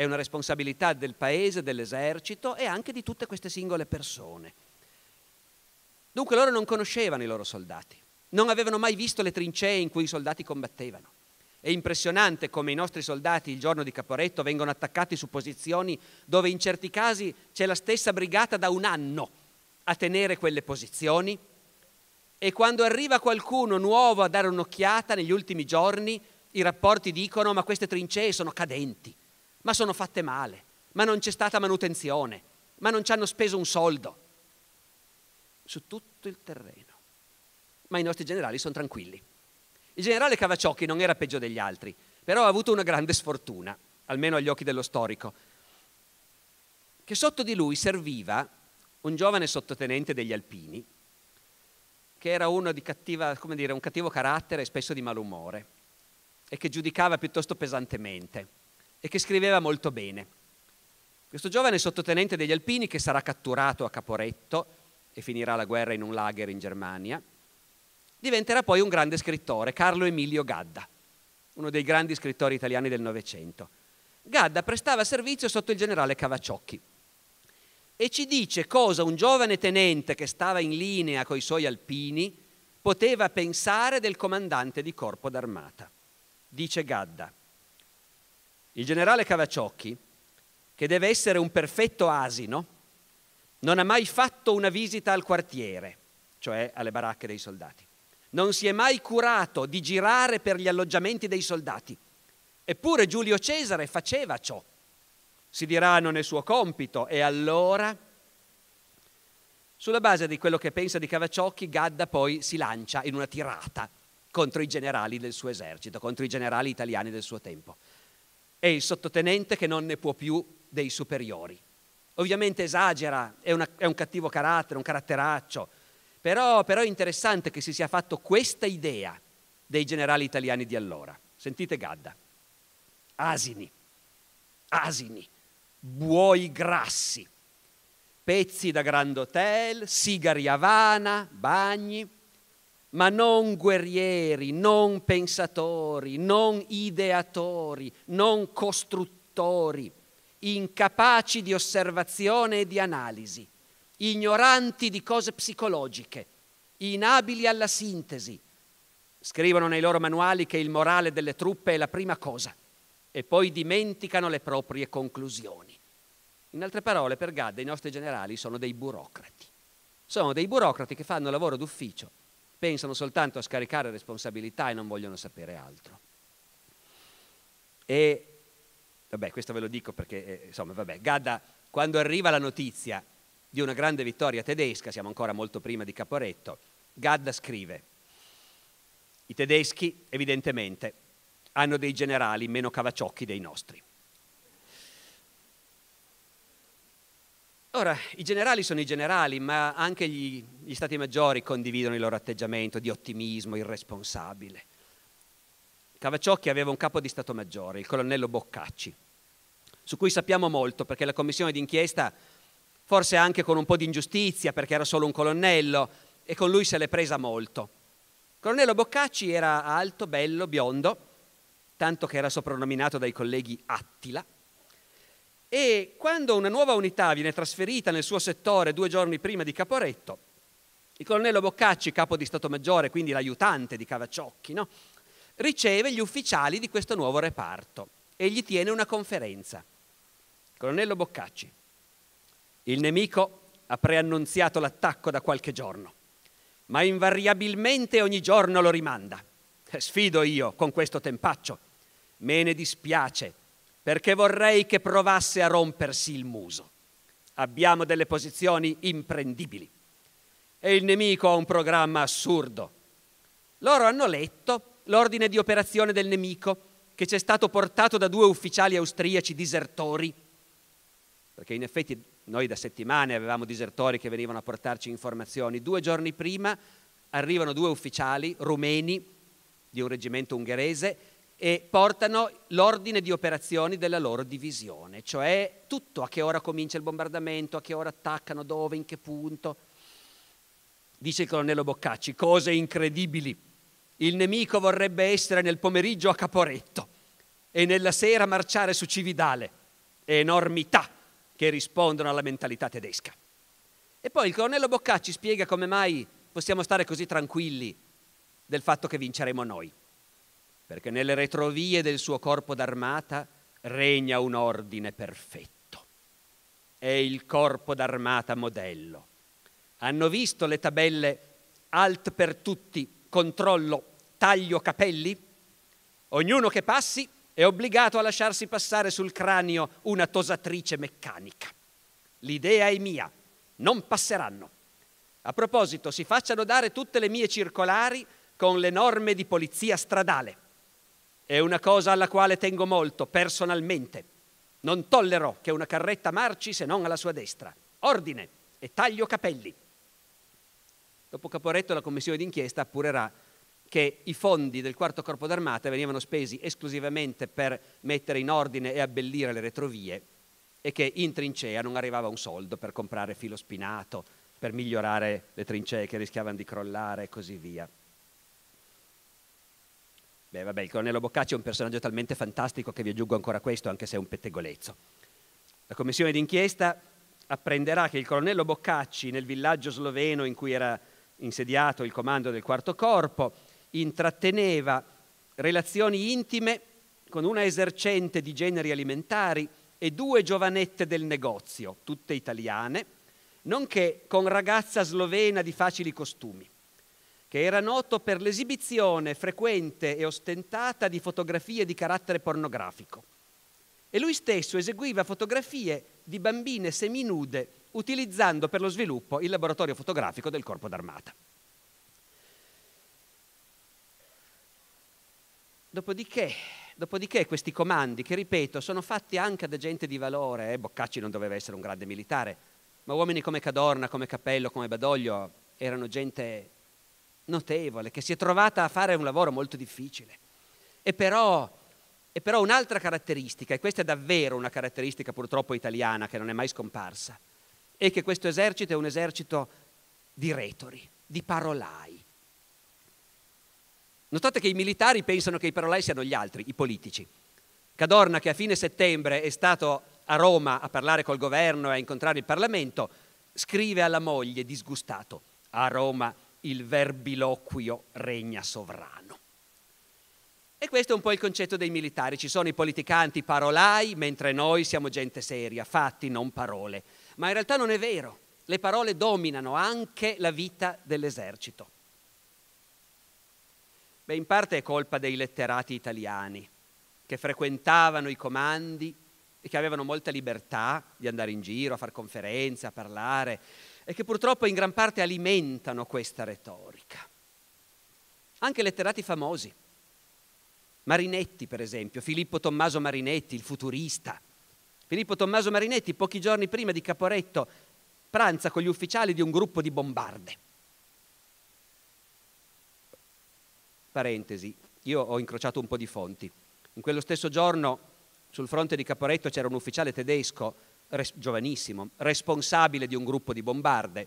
è una responsabilità del paese, dell'esercito e anche di tutte queste singole persone. Dunque loro non conoscevano i loro soldati, non avevano mai visto le trincee in cui i soldati combattevano. È impressionante come i nostri soldati il giorno di Caporetto vengono attaccati su posizioni dove in certi casi c'è la stessa brigata da un anno a tenere quelle posizioni e quando arriva qualcuno nuovo a dare un'occhiata negli ultimi giorni i rapporti dicono ma queste trincee sono cadenti, ma sono fatte male, ma non c'è stata manutenzione, ma non ci hanno speso un soldo. Su tutto il terreno. Ma i nostri generali sono tranquilli. Il generale Cavaciocchi non era peggio degli altri, però ha avuto una grande sfortuna, almeno agli occhi dello storico, che sotto di lui serviva un giovane sottotenente degli Alpini, che era uno di cattiva, dire, un cattivo carattere e spesso di malumore, e che giudicava piuttosto pesantemente e che scriveva molto bene. Questo giovane sottotenente degli Alpini che sarà catturato a Caporetto e finirà la guerra in un lager in Germania, diventerà poi un grande scrittore, Carlo Emilio Gadda, uno dei grandi scrittori italiani del Novecento. Gadda prestava servizio sotto il generale Cavacciocchi e ci dice cosa un giovane tenente che stava in linea con i suoi alpini poteva pensare del comandante di corpo d'armata. Dice Gadda, il generale Cavaciocchi, che deve essere un perfetto asino, non ha mai fatto una visita al quartiere, cioè alle baracche dei soldati. Non si è mai curato di girare per gli alloggiamenti dei soldati. Eppure Giulio Cesare faceva ciò. Si dirà non è suo compito e allora, sulla base di quello che pensa di Cavaciocchi, Gadda poi si lancia in una tirata contro i generali del suo esercito, contro i generali italiani del suo tempo è il sottotenente che non ne può più dei superiori. Ovviamente esagera, è, una, è un cattivo carattere, un caratteraccio, però, però è interessante che si sia fatto questa idea dei generali italiani di allora. Sentite Gadda. Asini, asini, buoi grassi, pezzi da Grand Hotel, sigari Havana, bagni, ma non guerrieri, non pensatori, non ideatori, non costruttori, incapaci di osservazione e di analisi, ignoranti di cose psicologiche, inabili alla sintesi. Scrivono nei loro manuali che il morale delle truppe è la prima cosa e poi dimenticano le proprie conclusioni. In altre parole, per Gadda i nostri generali sono dei burocrati. Sono dei burocrati che fanno lavoro d'ufficio pensano soltanto a scaricare responsabilità e non vogliono sapere altro. E vabbè, questo ve lo dico perché, eh, insomma, vabbè, Gadda, quando arriva la notizia di una grande vittoria tedesca, siamo ancora molto prima di Caporetto, Gadda scrive, i tedeschi evidentemente hanno dei generali meno cavaciocchi dei nostri. Ora, i generali sono i generali, ma anche gli, gli stati maggiori condividono il loro atteggiamento di ottimismo irresponsabile. Cavacciocchi aveva un capo di Stato Maggiore, il colonnello Boccacci, su cui sappiamo molto perché la commissione d'inchiesta, forse anche con un po' di ingiustizia perché era solo un colonnello, e con lui se l'è presa molto. Il colonnello Boccacci era alto, bello, biondo, tanto che era soprannominato dai colleghi Attila, e quando una nuova unità viene trasferita nel suo settore due giorni prima di Caporetto, il colonnello Boccacci, capo di Stato Maggiore, quindi l'aiutante di Cavacciocchi, no? riceve gli ufficiali di questo nuovo reparto e gli tiene una conferenza. Colonnello Boccacci, il nemico ha preannunziato l'attacco da qualche giorno, ma invariabilmente ogni giorno lo rimanda. Eh, sfido io con questo tempaccio. Me ne dispiace, perché vorrei che provasse a rompersi il muso. Abbiamo delle posizioni imprendibili e il nemico ha un programma assurdo. Loro hanno letto l'ordine di operazione del nemico che ci è stato portato da due ufficiali austriaci disertori, perché in effetti noi da settimane avevamo disertori che venivano a portarci informazioni. Due giorni prima arrivano due ufficiali rumeni di un reggimento ungherese e portano l'ordine di operazioni della loro divisione, cioè tutto, a che ora comincia il bombardamento, a che ora attaccano, dove, in che punto. Dice il colonnello Boccacci, cose incredibili. Il nemico vorrebbe essere nel pomeriggio a Caporetto e nella sera marciare su Cividale. Enormità che rispondono alla mentalità tedesca. E poi il colonnello Boccacci spiega come mai possiamo stare così tranquilli del fatto che vinceremo noi perché nelle retrovie del suo corpo d'armata regna un ordine perfetto. È il corpo d'armata modello. Hanno visto le tabelle alt per tutti, controllo, taglio capelli? Ognuno che passi è obbligato a lasciarsi passare sul cranio una tosatrice meccanica. L'idea è mia, non passeranno. A proposito, si facciano dare tutte le mie circolari con le norme di polizia stradale. È una cosa alla quale tengo molto, personalmente. Non tollero che una carretta marci se non alla sua destra. Ordine e taglio capelli. Dopo Caporetto la commissione d'inchiesta appurerà che i fondi del quarto corpo d'armata venivano spesi esclusivamente per mettere in ordine e abbellire le retrovie e che in trincea non arrivava un soldo per comprare filo spinato, per migliorare le trincee che rischiavano di crollare e così via. Beh, vabbè, il colonnello Boccacci è un personaggio talmente fantastico che vi aggiungo ancora questo, anche se è un pettegolezzo. La commissione d'inchiesta apprenderà che il colonnello Boccacci, nel villaggio sloveno in cui era insediato il comando del quarto corpo, intratteneva relazioni intime con una esercente di generi alimentari e due giovanette del negozio, tutte italiane, nonché con ragazza slovena di facili costumi che era noto per l'esibizione frequente e ostentata di fotografie di carattere pornografico. E lui stesso eseguiva fotografie di bambine seminude utilizzando per lo sviluppo il laboratorio fotografico del corpo d'armata. Dopodiché, dopodiché questi comandi, che ripeto, sono fatti anche da gente di valore, eh, Boccacci non doveva essere un grande militare, ma uomini come Cadorna, come Cappello, come Badoglio erano gente notevole, che si è trovata a fare un lavoro molto difficile. E però, e però un'altra caratteristica, e questa è davvero una caratteristica purtroppo italiana che non è mai scomparsa, è che questo esercito è un esercito di retori, di parolai. Notate che i militari pensano che i parolai siano gli altri, i politici. Cadorna, che a fine settembre è stato a Roma a parlare col governo e a incontrare il Parlamento, scrive alla moglie disgustato, a Roma il verbiloquio regna sovrano. E questo è un po' il concetto dei militari. Ci sono i politicanti parolai, mentre noi siamo gente seria, fatti, non parole. Ma in realtà non è vero. Le parole dominano anche la vita dell'esercito. Beh, in parte è colpa dei letterati italiani, che frequentavano i comandi e che avevano molta libertà di andare in giro, a fare conferenze, a parlare, e che purtroppo in gran parte alimentano questa retorica. Anche letterati famosi. Marinetti, per esempio, Filippo Tommaso Marinetti, il futurista. Filippo Tommaso Marinetti, pochi giorni prima di Caporetto, pranza con gli ufficiali di un gruppo di bombarde. Parentesi, io ho incrociato un po' di fonti. In quello stesso giorno, sul fronte di Caporetto, c'era un ufficiale tedesco res, giovanissimo, responsabile di un gruppo di bombarde,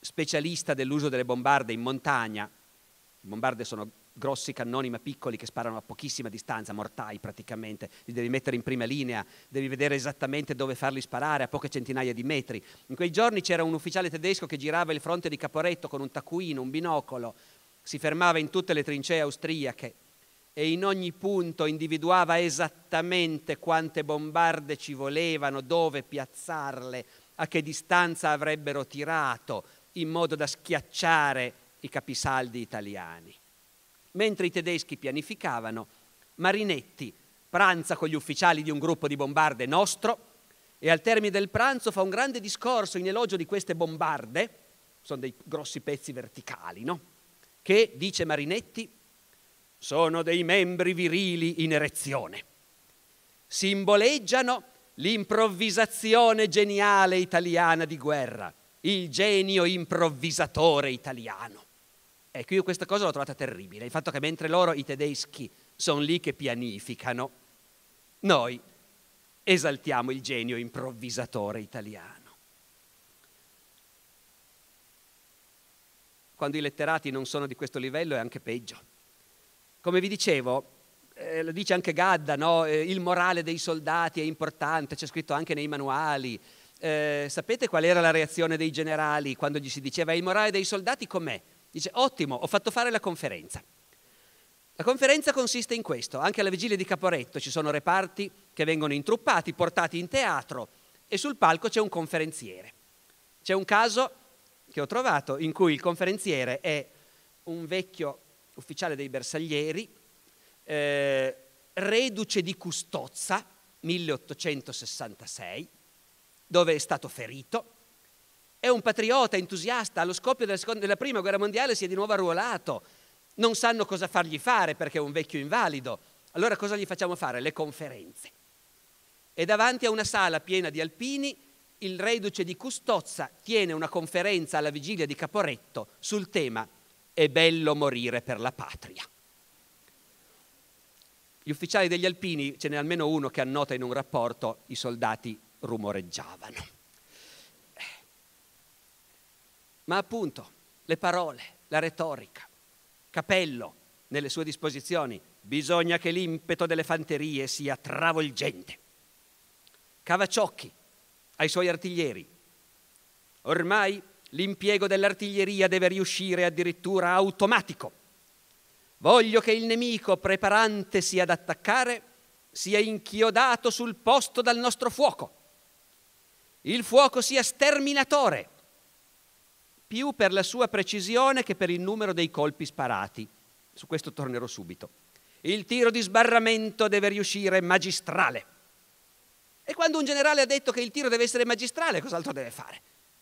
specialista dell'uso delle bombarde in montagna. Le bombarde sono grossi cannoni ma piccoli che sparano a pochissima distanza, mortai praticamente, li devi mettere in prima linea, devi vedere esattamente dove farli sparare a poche centinaia di metri. In quei giorni c'era un ufficiale tedesco che girava il fronte di Caporetto con un taccuino, un binocolo, si fermava in tutte le trincee austriache, e in ogni punto individuava esattamente quante bombarde ci volevano, dove piazzarle, a che distanza avrebbero tirato, in modo da schiacciare i capisaldi italiani. Mentre i tedeschi pianificavano, Marinetti pranza con gli ufficiali di un gruppo di bombarde nostro e al termine del pranzo fa un grande discorso in elogio di queste bombarde, sono dei grossi pezzi verticali, no? Che, dice Marinetti, sono dei membri virili in erezione. Simboleggiano l'improvvisazione geniale italiana di guerra, il genio improvvisatore italiano. Ecco, io questa cosa l'ho trovata terribile, il fatto che mentre loro, i tedeschi, sono lì che pianificano, noi esaltiamo il genio improvvisatore italiano. Quando i letterati non sono di questo livello è anche peggio come vi dicevo, eh, lo dice anche Gadda, no? eh, il morale dei soldati è importante, c'è scritto anche nei manuali. Eh, sapete qual era la reazione dei generali quando gli si diceva il morale dei soldati com'è? Dice ottimo, ho fatto fare la conferenza. La conferenza consiste in questo, anche alla vigilia di Caporetto ci sono reparti che vengono intruppati, portati in teatro e sul palco c'è un conferenziere. C'è un caso che ho trovato in cui il conferenziere è un vecchio ufficiale dei bersaglieri, eh, reduce di Custozza, 1866, dove è stato ferito. È un patriota entusiasta, allo scoppio della, seconda, della prima guerra mondiale si è di nuovo arruolato. Non sanno cosa fargli fare perché è un vecchio invalido. Allora cosa gli facciamo fare? Le conferenze. E davanti a una sala piena di alpini il reduce di Custozza tiene una conferenza alla vigilia di Caporetto sul tema è bello morire per la patria. Gli ufficiali degli alpini, ce n'è almeno uno che annota in un rapporto, i soldati rumoreggiavano. Eh. Ma appunto, le parole, la retorica, Capello, nelle sue disposizioni, bisogna che l'impeto delle fanterie sia travolgente. Cavaciocchi, ai suoi artiglieri, ormai L'impiego dell'artiglieria deve riuscire addirittura automatico. Voglio che il nemico, preparantesi ad attaccare, sia inchiodato sul posto dal nostro fuoco. Il fuoco sia sterminatore, più per la sua precisione che per il numero dei colpi sparati. Su questo tornerò subito. Il tiro di sbarramento deve riuscire magistrale. E quando un generale ha detto che il tiro deve essere magistrale, cos'altro deve fare?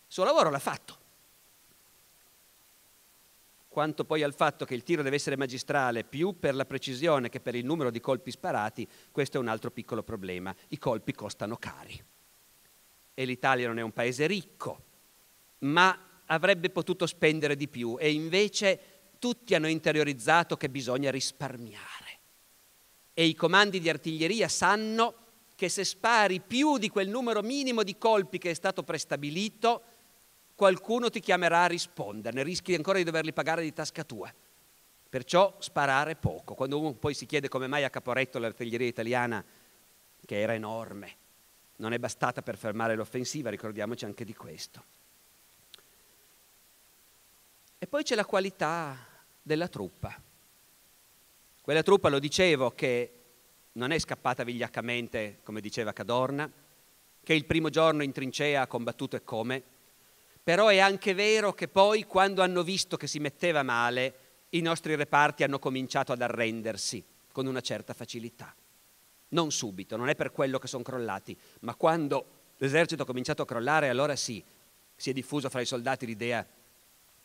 Il suo lavoro l'ha fatto quanto poi al fatto che il tiro deve essere magistrale più per la precisione che per il numero di colpi sparati, questo è un altro piccolo problema. I colpi costano cari. E l'Italia non è un paese ricco, ma avrebbe potuto spendere di più e invece tutti hanno interiorizzato che bisogna risparmiare. E i comandi di artiglieria sanno che se spari più di quel numero minimo di colpi che è stato prestabilito, qualcuno ti chiamerà a risponderne, rischi ancora di doverli pagare di tasca tua. Perciò sparare poco. Quando uno poi si chiede come mai a Caporetto l'artiglieria italiana, che era enorme, non è bastata per fermare l'offensiva, ricordiamoci anche di questo. E poi c'è la qualità della truppa. Quella truppa, lo dicevo, che non è scappata vigliaccamente, come diceva Cadorna, che il primo giorno in trincea ha combattuto e come, però è anche vero che poi quando hanno visto che si metteva male, i nostri reparti hanno cominciato ad arrendersi con una certa facilità. Non subito, non è per quello che sono crollati, ma quando l'esercito ha cominciato a crollare, allora sì, si è diffuso fra i soldati l'idea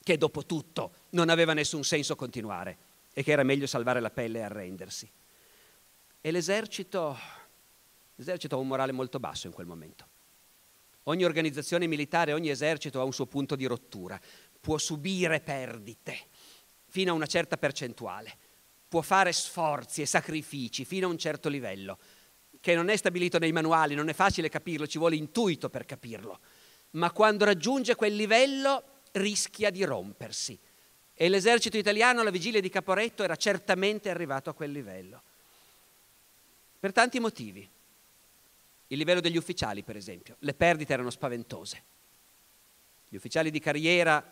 che dopo tutto non aveva nessun senso continuare e che era meglio salvare la pelle e arrendersi. E l'esercito, l'esercito ha un morale molto basso in quel momento. Ogni organizzazione militare, ogni esercito ha un suo punto di rottura, può subire perdite fino a una certa percentuale, può fare sforzi e sacrifici fino a un certo livello, che non è stabilito nei manuali, non è facile capirlo, ci vuole intuito per capirlo, ma quando raggiunge quel livello rischia di rompersi. E l'esercito italiano alla vigilia di Caporetto era certamente arrivato a quel livello. Per tanti motivi. Il livello degli ufficiali, per esempio, le perdite erano spaventose. Gli ufficiali di carriera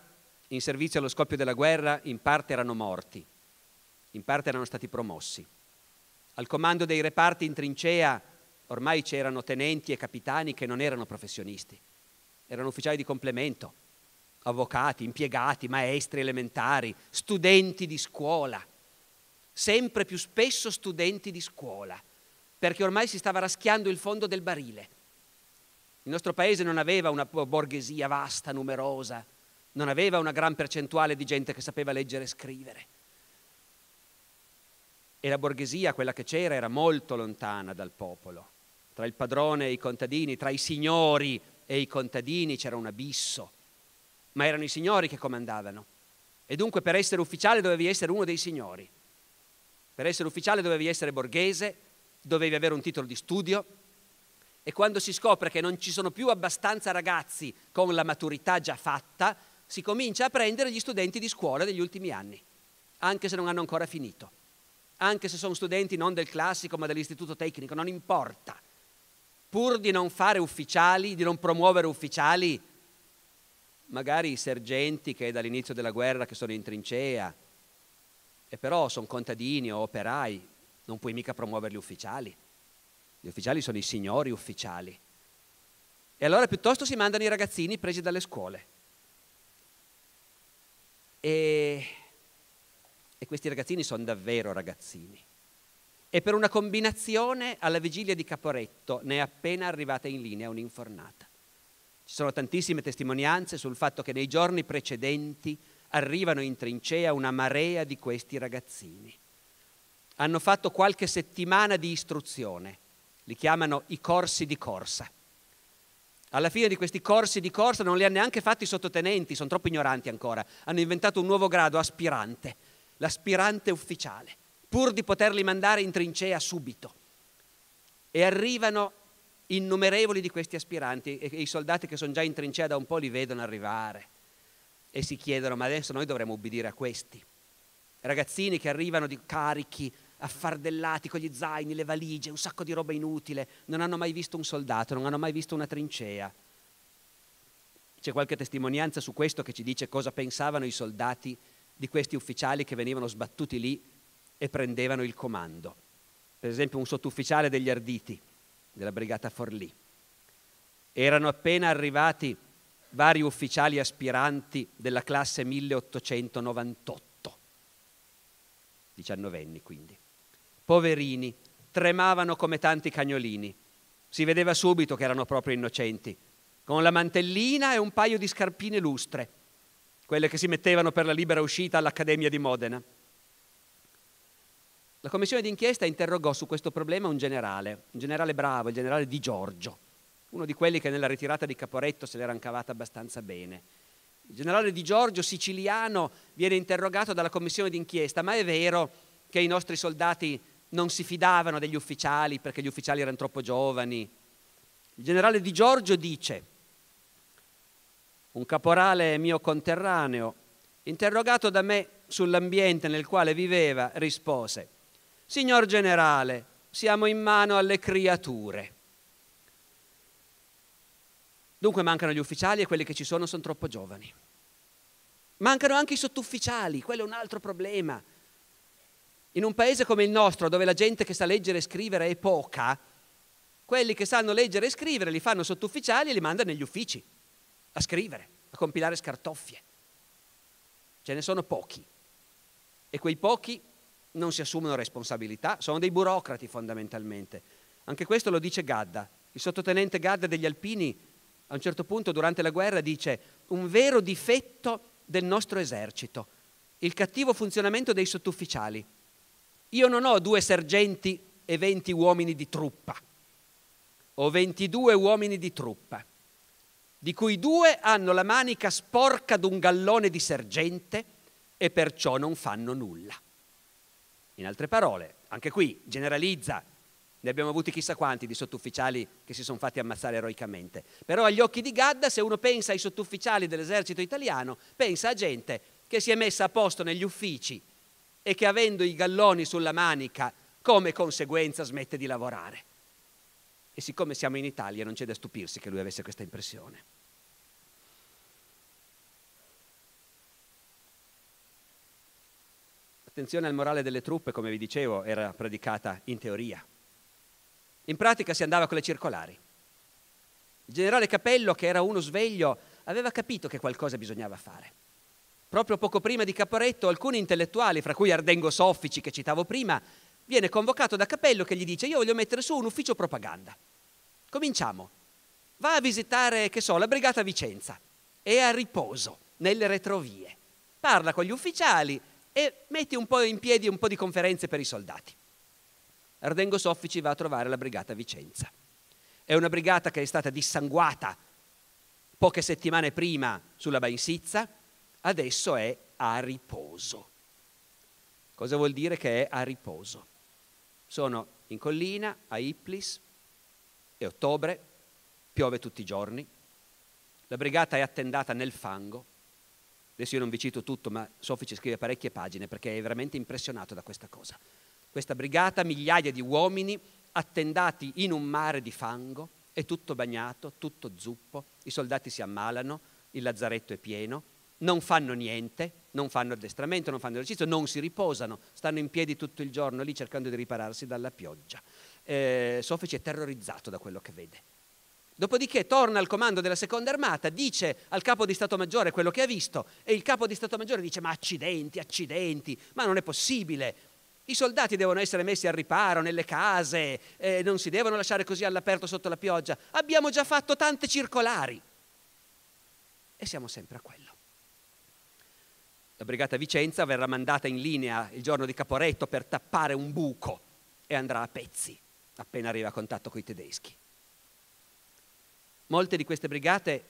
in servizio allo scoppio della guerra in parte erano morti, in parte erano stati promossi. Al comando dei reparti in trincea ormai c'erano tenenti e capitani che non erano professionisti, erano ufficiali di complemento, avvocati, impiegati, maestri elementari, studenti di scuola, sempre più spesso studenti di scuola perché ormai si stava raschiando il fondo del barile. Il nostro paese non aveva una borghesia vasta, numerosa, non aveva una gran percentuale di gente che sapeva leggere e scrivere. E la borghesia, quella che c'era, era molto lontana dal popolo. Tra il padrone e i contadini, tra i signori e i contadini c'era un abisso, ma erano i signori che comandavano. E dunque per essere ufficiale dovevi essere uno dei signori. Per essere ufficiale dovevi essere borghese dovevi avere un titolo di studio e quando si scopre che non ci sono più abbastanza ragazzi con la maturità già fatta, si comincia a prendere gli studenti di scuola degli ultimi anni, anche se non hanno ancora finito, anche se sono studenti non del classico ma dell'istituto tecnico, non importa. Pur di non fare ufficiali, di non promuovere ufficiali, magari i sergenti che dall'inizio della guerra che sono in trincea, e però sono contadini o operai, non puoi mica promuovere gli ufficiali. Gli ufficiali sono i signori ufficiali. E allora piuttosto si mandano i ragazzini presi dalle scuole. E, e questi ragazzini sono davvero ragazzini. E per una combinazione alla vigilia di Caporetto ne è appena arrivata in linea un'infornata. Ci sono tantissime testimonianze sul fatto che nei giorni precedenti arrivano in trincea una marea di questi ragazzini hanno fatto qualche settimana di istruzione, li chiamano i corsi di corsa. Alla fine di questi corsi di corsa non li hanno neanche fatti i sottotenenti, sono troppo ignoranti ancora, hanno inventato un nuovo grado, aspirante, l'aspirante ufficiale, pur di poterli mandare in trincea subito. E arrivano innumerevoli di questi aspiranti e i soldati che sono già in trincea da un po' li vedono arrivare e si chiedono ma adesso noi dovremmo ubbidire a questi ragazzini che arrivano di carichi affardellati con gli zaini, le valigie, un sacco di roba inutile, non hanno mai visto un soldato, non hanno mai visto una trincea. C'è qualche testimonianza su questo che ci dice cosa pensavano i soldati di questi ufficiali che venivano sbattuti lì e prendevano il comando. Per esempio un sottufficiale degli Arditi, della brigata Forlì. Erano appena arrivati vari ufficiali aspiranti della classe 1898, diciannovenni quindi poverini, tremavano come tanti cagnolini. Si vedeva subito che erano proprio innocenti, con la mantellina e un paio di scarpine lustre, quelle che si mettevano per la libera uscita all'Accademia di Modena. La commissione d'inchiesta interrogò su questo problema un generale, un generale bravo, il generale Di Giorgio, uno di quelli che nella ritirata di Caporetto se l'era cavata abbastanza bene. Il generale Di Giorgio, siciliano, viene interrogato dalla commissione d'inchiesta, ma è vero che i nostri soldati non si fidavano degli ufficiali perché gli ufficiali erano troppo giovani. Il generale Di Giorgio dice, un caporale mio conterraneo, interrogato da me sull'ambiente nel quale viveva, rispose, Signor generale, siamo in mano alle creature. Dunque mancano gli ufficiali e quelli che ci sono sono troppo giovani. Mancano anche i sottufficiali, quello è un altro problema. In un paese come il nostro, dove la gente che sa leggere e scrivere è poca, quelli che sanno leggere e scrivere li fanno sottufficiali e li mandano negli uffici a scrivere, a compilare scartoffie. Ce ne sono pochi. E quei pochi non si assumono responsabilità, sono dei burocrati fondamentalmente. Anche questo lo dice Gadda. Il sottotenente Gadda degli Alpini a un certo punto durante la guerra dice un vero difetto del nostro esercito, il cattivo funzionamento dei sottufficiali. Io non ho due sergenti e venti uomini di truppa, ho 22 uomini di truppa, di cui due hanno la manica sporca d'un gallone di sergente e perciò non fanno nulla. In altre parole, anche qui generalizza, ne abbiamo avuti chissà quanti di sottufficiali che si sono fatti ammazzare eroicamente. Però agli occhi di Gadda, se uno pensa ai sottufficiali dell'esercito italiano, pensa a gente che si è messa a posto negli uffici e che avendo i galloni sulla manica come conseguenza smette di lavorare. E siccome siamo in Italia non c'è da stupirsi che lui avesse questa impressione. Attenzione al morale delle truppe, come vi dicevo, era predicata in teoria. In pratica si andava con le circolari. Il generale Capello, che era uno sveglio, aveva capito che qualcosa bisognava fare. Proprio poco prima di Caporetto alcuni intellettuali, fra cui Ardengo Soffici che citavo prima, viene convocato da Capello che gli dice io voglio mettere su un ufficio propaganda. Cominciamo. Va a visitare, che so, la brigata Vicenza. È a riposo, nelle retrovie. Parla con gli ufficiali e metti un po' in piedi un po' di conferenze per i soldati. Ardengo Soffici va a trovare la brigata Vicenza. È una brigata che è stata dissanguata poche settimane prima sulla Bainsizza, adesso è a riposo. Cosa vuol dire che è a riposo? Sono in collina, a Iplis, è ottobre, piove tutti i giorni, la brigata è attendata nel fango, adesso io non vi cito tutto, ma Sofi ci scrive parecchie pagine perché è veramente impressionato da questa cosa. Questa brigata, migliaia di uomini attendati in un mare di fango, è tutto bagnato, tutto zuppo, i soldati si ammalano, il lazzaretto è pieno, non fanno niente, non fanno addestramento, non fanno esercizio, non si riposano, stanno in piedi tutto il giorno lì cercando di ripararsi dalla pioggia. Eh, Sofeci è terrorizzato da quello che vede. Dopodiché torna al comando della seconda armata, dice al capo di Stato Maggiore quello che ha visto e il capo di Stato Maggiore dice ma accidenti, accidenti, ma non è possibile. I soldati devono essere messi al riparo nelle case, eh, non si devono lasciare così all'aperto sotto la pioggia. Abbiamo già fatto tante circolari e siamo sempre a quello. La brigata Vicenza verrà mandata in linea il giorno di Caporetto per tappare un buco e andrà a pezzi appena arriva a contatto con i tedeschi. Molte di queste brigate,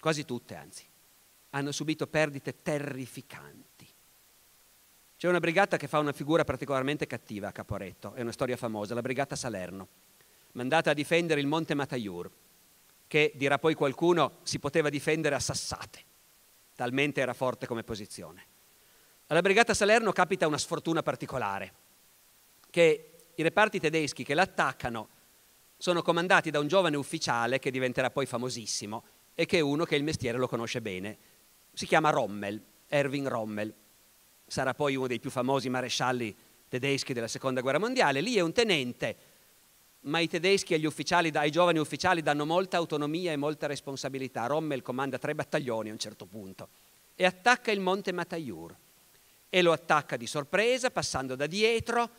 quasi tutte anzi, hanno subito perdite terrificanti. C'è una brigata che fa una figura particolarmente cattiva a Caporetto, è una storia famosa, la brigata Salerno, mandata a difendere il monte Mataiur, che, dirà poi qualcuno, si poteva difendere a sassate talmente era forte come posizione. Alla Brigata Salerno capita una sfortuna particolare, che i reparti tedeschi che l'attaccano sono comandati da un giovane ufficiale che diventerà poi famosissimo e che è uno che il mestiere lo conosce bene. Si chiama Rommel, Erwin Rommel. Sarà poi uno dei più famosi marescialli tedeschi della Seconda Guerra Mondiale. Lì è un tenente ma i tedeschi e gli ufficiali, ai giovani ufficiali danno molta autonomia e molta responsabilità. Rommel comanda tre battaglioni a un certo punto e attacca il monte Matayur e lo attacca di sorpresa passando da dietro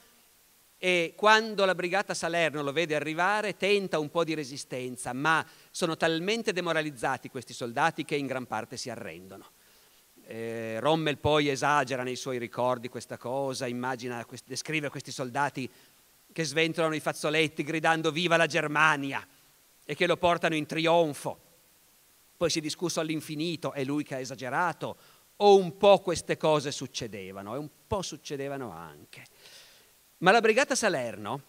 e quando la brigata Salerno lo vede arrivare tenta un po' di resistenza, ma sono talmente demoralizzati questi soldati che in gran parte si arrendono. Eh, Rommel poi esagera nei suoi ricordi questa cosa, immagina, descrive questi soldati che sventolano i fazzoletti gridando viva la Germania e che lo portano in trionfo. Poi si è discusso all'infinito, è lui che ha esagerato, o un po' queste cose succedevano, e un po' succedevano anche. Ma la Brigata Salerno,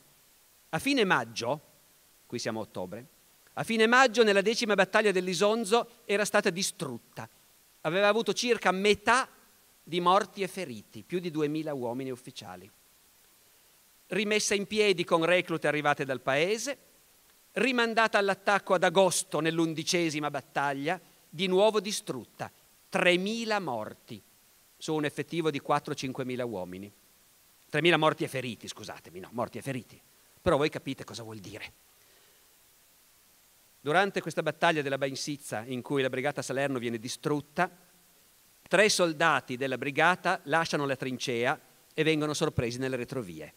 a fine maggio, qui siamo a ottobre, a fine maggio nella decima battaglia dell'Isonzo era stata distrutta. Aveva avuto circa metà di morti e feriti, più di 2.000 uomini ufficiali rimessa in piedi con reclute arrivate dal paese, rimandata all'attacco ad agosto nell'undicesima battaglia, di nuovo distrutta, 3.000 morti su un effettivo di 4-5.000 uomini. 3.000 morti e feriti, scusatemi, no, morti e feriti. Però voi capite cosa vuol dire. Durante questa battaglia della Bainsizza, in cui la brigata Salerno viene distrutta, tre soldati della brigata lasciano la trincea e vengono sorpresi nelle retrovie.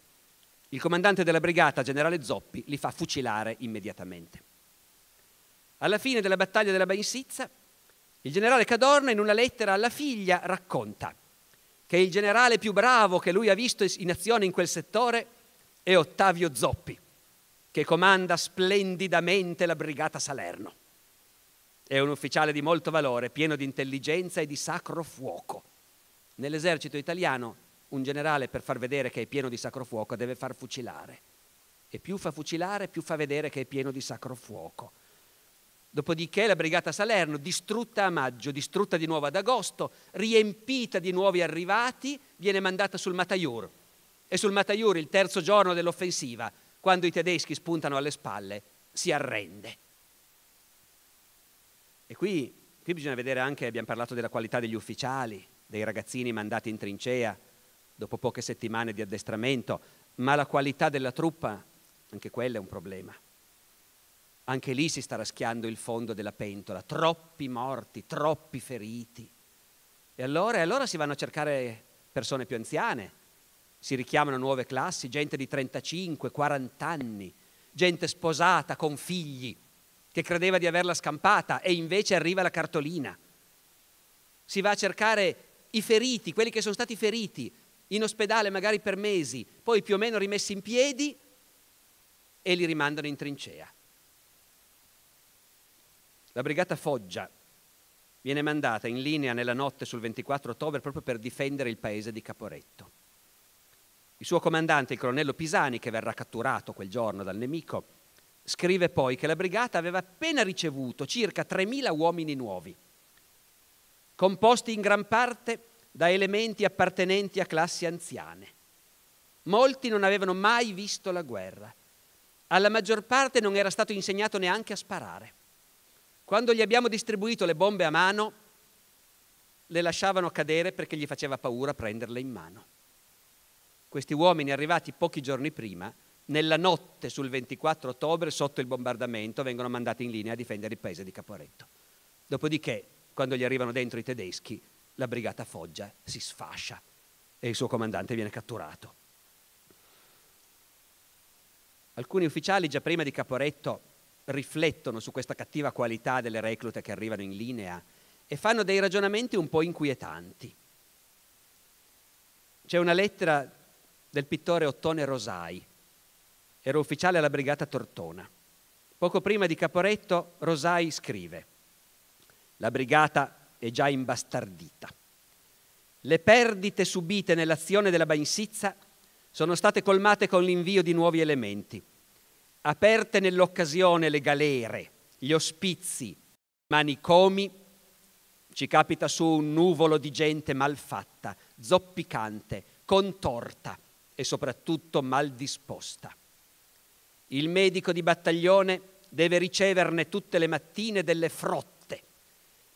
Il comandante della brigata, generale Zoppi, li fa fucilare immediatamente. Alla fine della battaglia della Bainsizza, il generale Cadorna in una lettera alla figlia racconta che il generale più bravo che lui ha visto in azione in quel settore è Ottavio Zoppi, che comanda splendidamente la brigata Salerno. È un ufficiale di molto valore, pieno di intelligenza e di sacro fuoco. Nell'esercito italiano un generale per far vedere che è pieno di sacro fuoco deve far fucilare. E più fa fucilare, più fa vedere che è pieno di sacro fuoco. Dopodiché la brigata Salerno, distrutta a maggio, distrutta di nuovo ad agosto, riempita di nuovi arrivati, viene mandata sul Mataiur. E sul Mataiur, il terzo giorno dell'offensiva, quando i tedeschi spuntano alle spalle, si arrende. E qui, qui bisogna vedere anche, abbiamo parlato della qualità degli ufficiali, dei ragazzini mandati in trincea, dopo poche settimane di addestramento, ma la qualità della truppa, anche quella è un problema. Anche lì si sta raschiando il fondo della pentola, troppi morti, troppi feriti. E allora, e allora si vanno a cercare persone più anziane, si richiamano nuove classi, gente di 35, 40 anni, gente sposata, con figli, che credeva di averla scampata e invece arriva la cartolina. Si va a cercare i feriti, quelli che sono stati feriti, in ospedale magari per mesi, poi più o meno rimessi in piedi e li rimandano in trincea. La brigata Foggia viene mandata in linea nella notte sul 24 ottobre proprio per difendere il paese di Caporetto. Il suo comandante, il colonnello Pisani, che verrà catturato quel giorno dal nemico, scrive poi che la brigata aveva appena ricevuto circa 3.000 uomini nuovi, composti in gran parte da elementi appartenenti a classi anziane. Molti non avevano mai visto la guerra. Alla maggior parte non era stato insegnato neanche a sparare. Quando gli abbiamo distribuito le bombe a mano, le lasciavano cadere perché gli faceva paura prenderle in mano. Questi uomini arrivati pochi giorni prima, nella notte sul 24 ottobre, sotto il bombardamento, vengono mandati in linea a difendere il paese di Caporetto. Dopodiché, quando gli arrivano dentro i tedeschi, la brigata Foggia si sfascia e il suo comandante viene catturato. Alcuni ufficiali già prima di Caporetto riflettono su questa cattiva qualità delle reclute che arrivano in linea e fanno dei ragionamenti un po' inquietanti. C'è una lettera del pittore Ottone Rosai, era ufficiale alla brigata Tortona. Poco prima di Caporetto Rosai scrive, la brigata e già imbastardita. Le perdite subite nell'azione della Bainsizza sono state colmate con l'invio di nuovi elementi. Aperte nell'occasione le galere, gli ospizi, i manicomi, ci capita su un nuvolo di gente malfatta, zoppicante, contorta e soprattutto mal disposta. Il medico di battaglione deve riceverne tutte le mattine delle frotte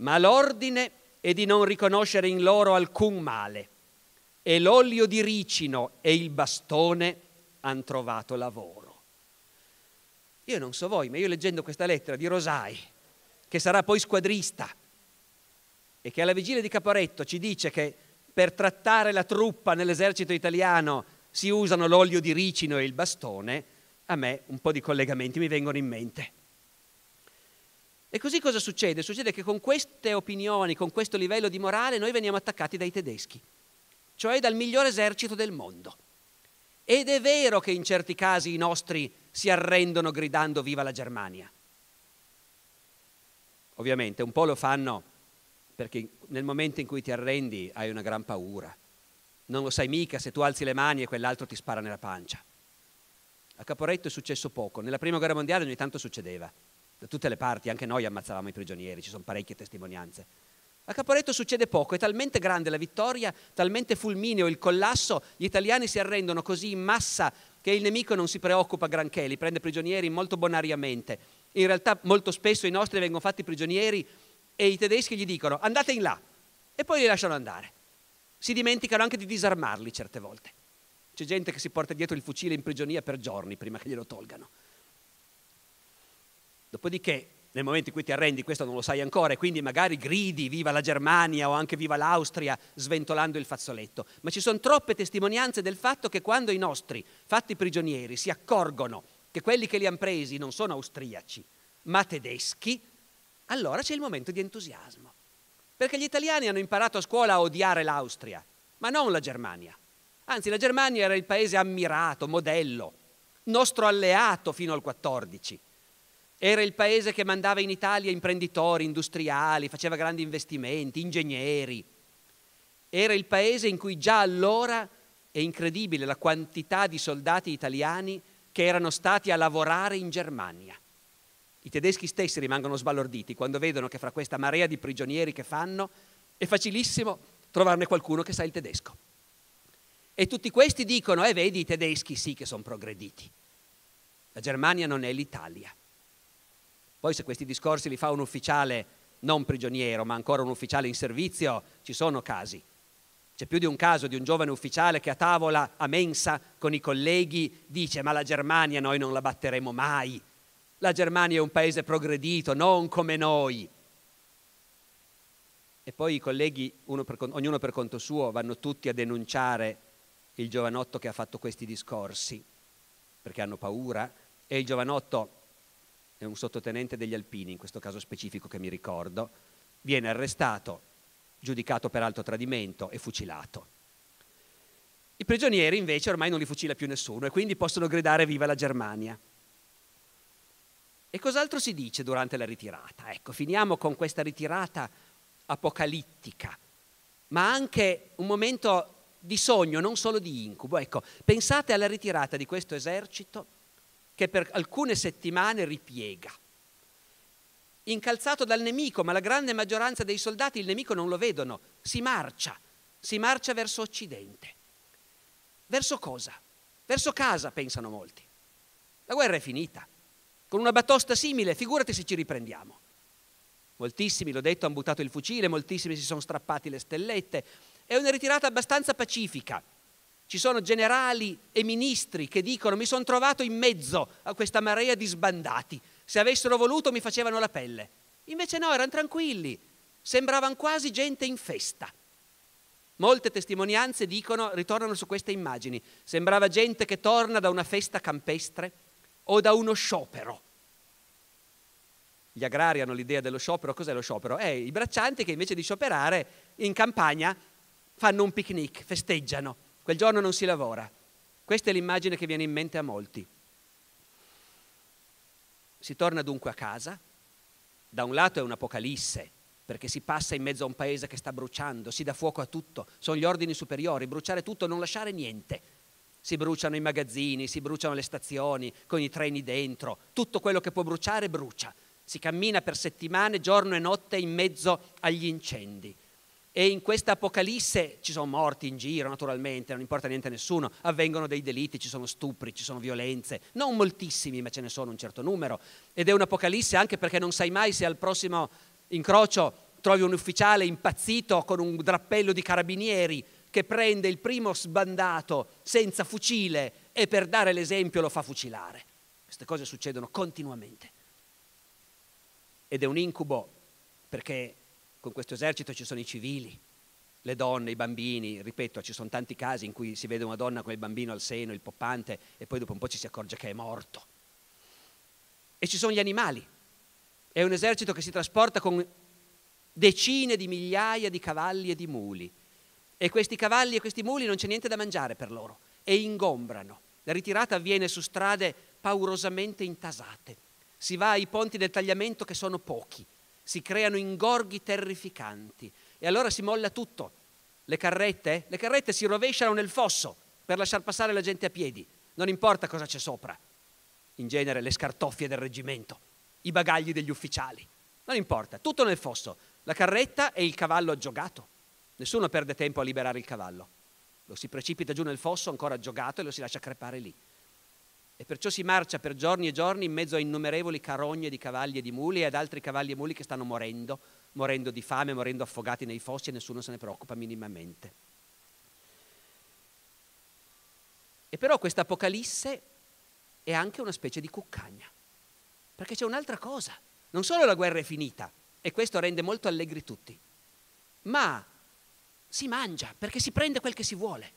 ma l'ordine è di non riconoscere in loro alcun male. E l'olio di ricino e il bastone hanno trovato lavoro. Io non so voi, ma io leggendo questa lettera di Rosai, che sarà poi squadrista, e che alla vigilia di Caporetto ci dice che per trattare la truppa nell'esercito italiano si usano l'olio di ricino e il bastone, a me un po' di collegamenti mi vengono in mente. E così cosa succede? Succede che con queste opinioni, con questo livello di morale, noi veniamo attaccati dai tedeschi, cioè dal miglior esercito del mondo. Ed è vero che in certi casi i nostri si arrendono gridando viva la Germania. Ovviamente un po' lo fanno perché nel momento in cui ti arrendi hai una gran paura. Non lo sai mica se tu alzi le mani e quell'altro ti spara nella pancia. A Caporetto è successo poco, nella prima guerra mondiale ogni tanto succedeva da tutte le parti, anche noi ammazzavamo i prigionieri, ci sono parecchie testimonianze. A Caporetto succede poco, è talmente grande la vittoria, talmente fulmineo il collasso, gli italiani si arrendono così in massa che il nemico non si preoccupa granché, li prende prigionieri molto bonariamente. In realtà molto spesso i nostri vengono fatti prigionieri e i tedeschi gli dicono andate in là e poi li lasciano andare. Si dimenticano anche di disarmarli certe volte. C'è gente che si porta dietro il fucile in prigionia per giorni prima che glielo tolgano. Dopodiché, nel momento in cui ti arrendi, questo non lo sai ancora, e quindi magari gridi viva la Germania o anche viva l'Austria sventolando il fazzoletto. Ma ci sono troppe testimonianze del fatto che quando i nostri, fatti prigionieri, si accorgono che quelli che li hanno presi non sono austriaci, ma tedeschi, allora c'è il momento di entusiasmo. Perché gli italiani hanno imparato a scuola a odiare l'Austria, ma non la Germania. Anzi, la Germania era il paese ammirato, modello, nostro alleato fino al 14. Era il paese che mandava in Italia imprenditori, industriali, faceva grandi investimenti, ingegneri. Era il paese in cui già allora è incredibile la quantità di soldati italiani che erano stati a lavorare in Germania. I tedeschi stessi rimangono sbalorditi quando vedono che fra questa marea di prigionieri che fanno è facilissimo trovarne qualcuno che sa il tedesco. E tutti questi dicono, eh vedi, i tedeschi sì che sono progrediti. La Germania non è l'Italia. Poi se questi discorsi li fa un ufficiale non prigioniero, ma ancora un ufficiale in servizio, ci sono casi. C'è più di un caso di un giovane ufficiale che a tavola, a mensa, con i colleghi dice ma la Germania noi non la batteremo mai, la Germania è un paese progredito, non come noi. E poi i colleghi, per, ognuno per conto suo, vanno tutti a denunciare il giovanotto che ha fatto questi discorsi, perché hanno paura, e il giovanotto è eh, un sottotenente degli Alpini, in questo caso specifico che mi ricordo, viene arrestato, giudicato per alto tradimento e fucilato. I prigionieri invece ormai non li fucila più nessuno e quindi possono gridare viva la Germania. E cos'altro si dice durante la ritirata? Ecco, finiamo con questa ritirata apocalittica, ma anche un momento di sogno, non solo di incubo. Ecco, pensate alla ritirata di questo esercito che per alcune settimane ripiega. Incalzato dal nemico, ma la grande maggioranza dei soldati il nemico non lo vedono, si marcia, si marcia verso occidente. Verso cosa? Verso casa, pensano molti. La guerra è finita. Con una batosta simile, figurati se ci riprendiamo. Moltissimi, l'ho detto, hanno buttato il fucile, moltissimi si sono strappati le stellette. È una ritirata abbastanza pacifica. Ci sono generali e ministri che dicono mi sono trovato in mezzo a questa marea di sbandati, se avessero voluto mi facevano la pelle. Invece no, erano tranquilli, sembravano quasi gente in festa. Molte testimonianze dicono, ritornano su queste immagini, sembrava gente che torna da una festa campestre o da uno sciopero. Gli agrari hanno l'idea dello sciopero, cos'è lo sciopero? È eh, i braccianti che invece di scioperare in campagna fanno un picnic, festeggiano. Quel giorno non si lavora. Questa è l'immagine che viene in mente a molti. Si torna dunque a casa. Da un lato è un'apocalisse, perché si passa in mezzo a un paese che sta bruciando, si dà fuoco a tutto, sono gli ordini superiori, bruciare tutto, non lasciare niente. Si bruciano i magazzini, si bruciano le stazioni, con i treni dentro, tutto quello che può bruciare brucia. Si cammina per settimane, giorno e notte in mezzo agli incendi. E in questa Apocalisse ci sono morti in giro, naturalmente, non importa niente a nessuno, avvengono dei delitti, ci sono stupri, ci sono violenze, non moltissimi, ma ce ne sono un certo numero. Ed è un'Apocalisse anche perché non sai mai se al prossimo incrocio trovi un ufficiale impazzito con un drappello di carabinieri che prende il primo sbandato senza fucile e per dare l'esempio lo fa fucilare. Queste cose succedono continuamente. Ed è un incubo perché con questo esercito ci sono i civili, le donne, i bambini, ripeto, ci sono tanti casi in cui si vede una donna con il bambino al seno, il poppante, e poi dopo un po' ci si accorge che è morto. E ci sono gli animali. È un esercito che si trasporta con decine di migliaia di cavalli e di muli. E questi cavalli e questi muli non c'è niente da mangiare per loro e ingombrano. La ritirata avviene su strade paurosamente intasate. Si va ai ponti del tagliamento che sono pochi, si creano ingorghi terrificanti e allora si molla tutto. Le carrette? Le carrette si rovesciano nel fosso per lasciar passare la gente a piedi, non importa cosa c'è sopra. In genere le scartoffie del reggimento, i bagagli degli ufficiali, non importa, tutto nel fosso. La carretta e il cavallo aggiogato. Nessuno perde tempo a liberare il cavallo. Lo si precipita giù nel fosso ancora aggiogato e lo si lascia crepare lì e perciò si marcia per giorni e giorni in mezzo a innumerevoli carogne di cavalli e di muli e ad altri cavalli e muli che stanno morendo, morendo di fame, morendo affogati nei fossi e nessuno se ne preoccupa minimamente. E però questa Apocalisse è anche una specie di cuccagna, perché c'è un'altra cosa. Non solo la guerra è finita, e questo rende molto allegri tutti, ma si mangia perché si prende quel che si vuole.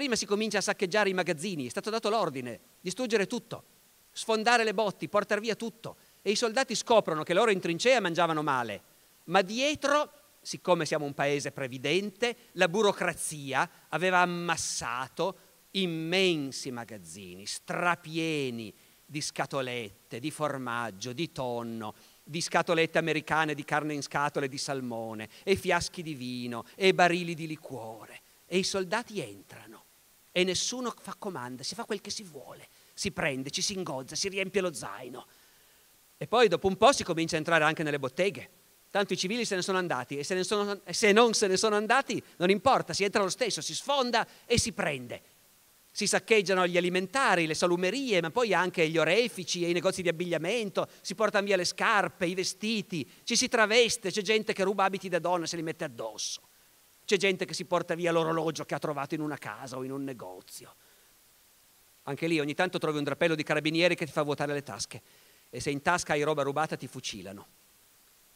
Prima si comincia a saccheggiare i magazzini, è stato dato l'ordine, distruggere tutto, sfondare le botti, portare via tutto. E i soldati scoprono che loro in trincea mangiavano male, ma dietro, siccome siamo un paese previdente, la burocrazia aveva ammassato immensi magazzini, strapieni di scatolette, di formaggio, di tonno, di scatolette americane, di carne in scatole, di salmone, e fiaschi di vino, e barili di liquore. E i soldati entrano e nessuno fa comanda, si fa quel che si vuole, si prende, ci si ingozza, si riempie lo zaino. E poi dopo un po' si comincia a entrare anche nelle botteghe. Tanto i civili se ne sono andati e se, sono, se non se ne sono andati non importa, si entra lo stesso, si sfonda e si prende. Si saccheggiano gli alimentari, le salumerie, ma poi anche gli orefici e i negozi di abbigliamento, si portano via le scarpe, i vestiti, ci si traveste, c'è gente che ruba abiti da donna e se li mette addosso. C'è gente che si porta via l'orologio che ha trovato in una casa o in un negozio. Anche lì ogni tanto trovi un drappello di carabinieri che ti fa vuotare le tasche e se in tasca hai roba rubata ti fucilano.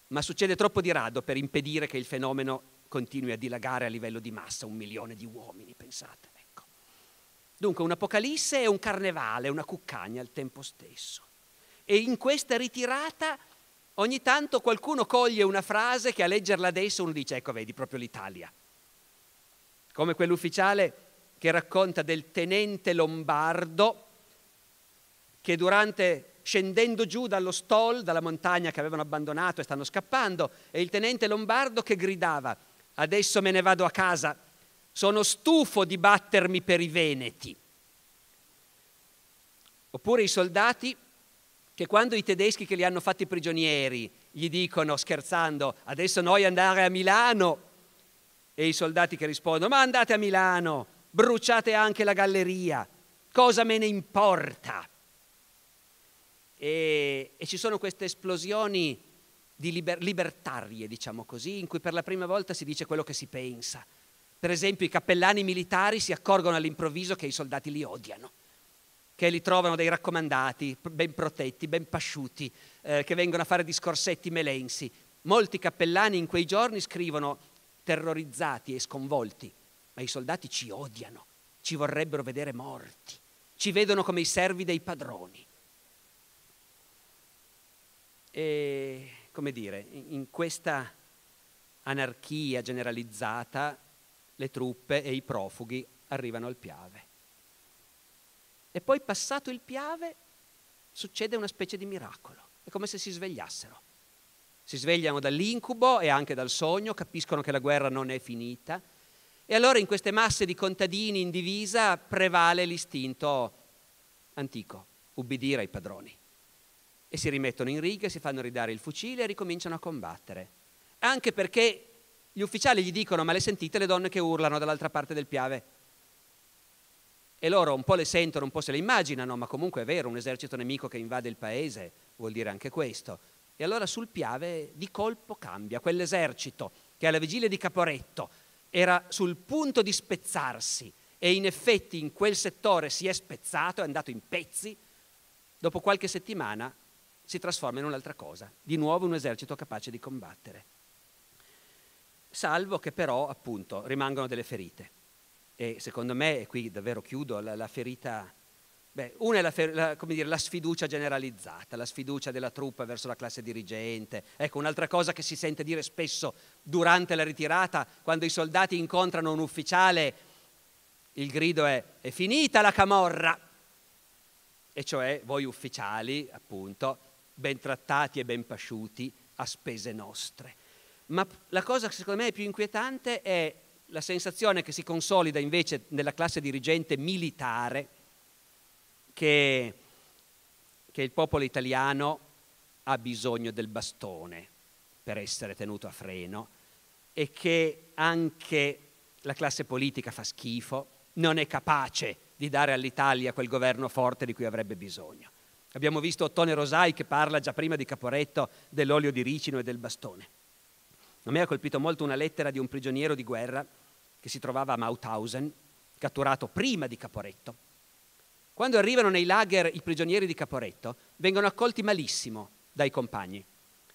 Ma succede troppo di rado per impedire che il fenomeno continui a dilagare a livello di massa, un milione di uomini, pensate. Ecco. Dunque un'apocalisse è un carnevale, una cuccagna al tempo stesso. E in questa ritirata ogni tanto qualcuno coglie una frase che a leggerla adesso uno dice ecco vedi proprio l'Italia come quell'ufficiale che racconta del tenente lombardo che durante scendendo giù dallo stall, dalla montagna che avevano abbandonato e stanno scappando, e il tenente lombardo che gridava, adesso me ne vado a casa, sono stufo di battermi per i veneti. Oppure i soldati che quando i tedeschi che li hanno fatti prigionieri gli dicono scherzando, adesso noi andare a Milano, e i soldati che rispondono, ma andate a Milano, bruciate anche la galleria, cosa me ne importa? E, e ci sono queste esplosioni di liber, libertarie, diciamo così, in cui per la prima volta si dice quello che si pensa. Per esempio i cappellani militari si accorgono all'improvviso che i soldati li odiano che li trovano dei raccomandati, ben protetti, ben pasciuti, eh, che vengono a fare discorsetti melensi. Molti cappellani in quei giorni scrivono terrorizzati e sconvolti, ma i soldati ci odiano, ci vorrebbero vedere morti, ci vedono come i servi dei padroni. E, come dire, in questa anarchia generalizzata le truppe e i profughi arrivano al Piave. E poi passato il Piave succede una specie di miracolo, è come se si svegliassero si svegliano dall'incubo e anche dal sogno, capiscono che la guerra non è finita e allora in queste masse di contadini in divisa prevale l'istinto antico, ubbidire ai padroni. E si rimettono in riga, si fanno ridare il fucile e ricominciano a combattere. Anche perché gli ufficiali gli dicono ma le sentite le donne che urlano dall'altra parte del piave? E loro un po' le sentono, un po' se le immaginano, ma comunque è vero, un esercito nemico che invade il paese vuol dire anche questo. E allora sul Piave di colpo cambia, quell'esercito che alla vigilia di Caporetto era sul punto di spezzarsi e in effetti in quel settore si è spezzato, è andato in pezzi, dopo qualche settimana si trasforma in un'altra cosa, di nuovo un esercito capace di combattere. Salvo che però appunto rimangono delle ferite. E secondo me, e qui davvero chiudo, la, la ferita Beh, una è la, la, dire, la, sfiducia generalizzata, la sfiducia della truppa verso la classe dirigente. Ecco, un'altra cosa che si sente dire spesso durante la ritirata, quando i soldati incontrano un ufficiale, il grido è è finita la camorra. E cioè voi ufficiali, appunto, ben trattati e ben pasciuti a spese nostre. Ma la cosa che secondo me è più inquietante è la sensazione che si consolida invece nella classe dirigente militare che, che il popolo italiano ha bisogno del bastone per essere tenuto a freno e che anche la classe politica fa schifo, non è capace di dare all'Italia quel governo forte di cui avrebbe bisogno. Abbiamo visto Ottone Rosai che parla già prima di Caporetto dell'olio di ricino e del bastone. A me ha colpito molto una lettera di un prigioniero di guerra che si trovava a Mauthausen, catturato prima di Caporetto, quando arrivano nei lager i prigionieri di Caporetto, vengono accolti malissimo dai compagni,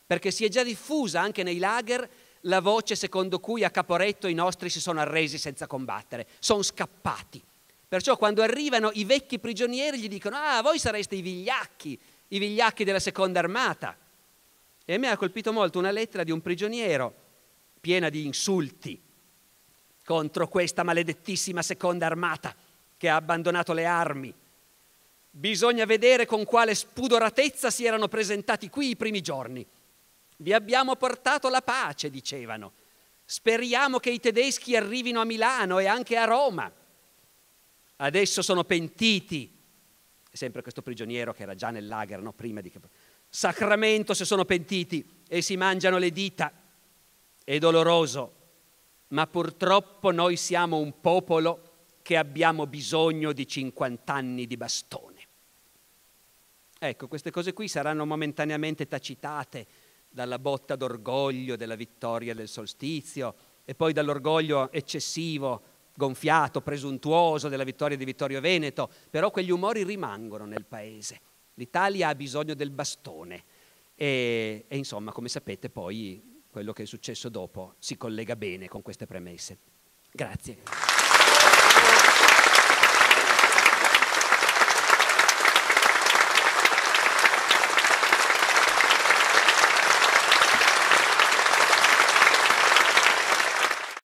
perché si è già diffusa anche nei lager la voce secondo cui a Caporetto i nostri si sono arresi senza combattere, sono scappati. Perciò quando arrivano i vecchi prigionieri gli dicono, ah, voi sareste i vigliacchi, i vigliacchi della seconda armata. E a me ha colpito molto una lettera di un prigioniero piena di insulti contro questa maledettissima seconda armata che ha abbandonato le armi Bisogna vedere con quale spudoratezza si erano presentati qui i primi giorni. Vi abbiamo portato la pace, dicevano. Speriamo che i tedeschi arrivino a Milano e anche a Roma. Adesso sono pentiti. È sempre questo prigioniero che era già nel lager, no? Prima di che... Sacramento se sono pentiti e si mangiano le dita. È doloroso, ma purtroppo noi siamo un popolo che abbiamo bisogno di 50 anni di bastone. Ecco, queste cose qui saranno momentaneamente tacitate dalla botta d'orgoglio della vittoria del solstizio e poi dall'orgoglio eccessivo, gonfiato, presuntuoso della vittoria di Vittorio Veneto, però quegli umori rimangono nel paese. L'Italia ha bisogno del bastone e, e insomma, come sapete, poi quello che è successo dopo si collega bene con queste premesse. Grazie.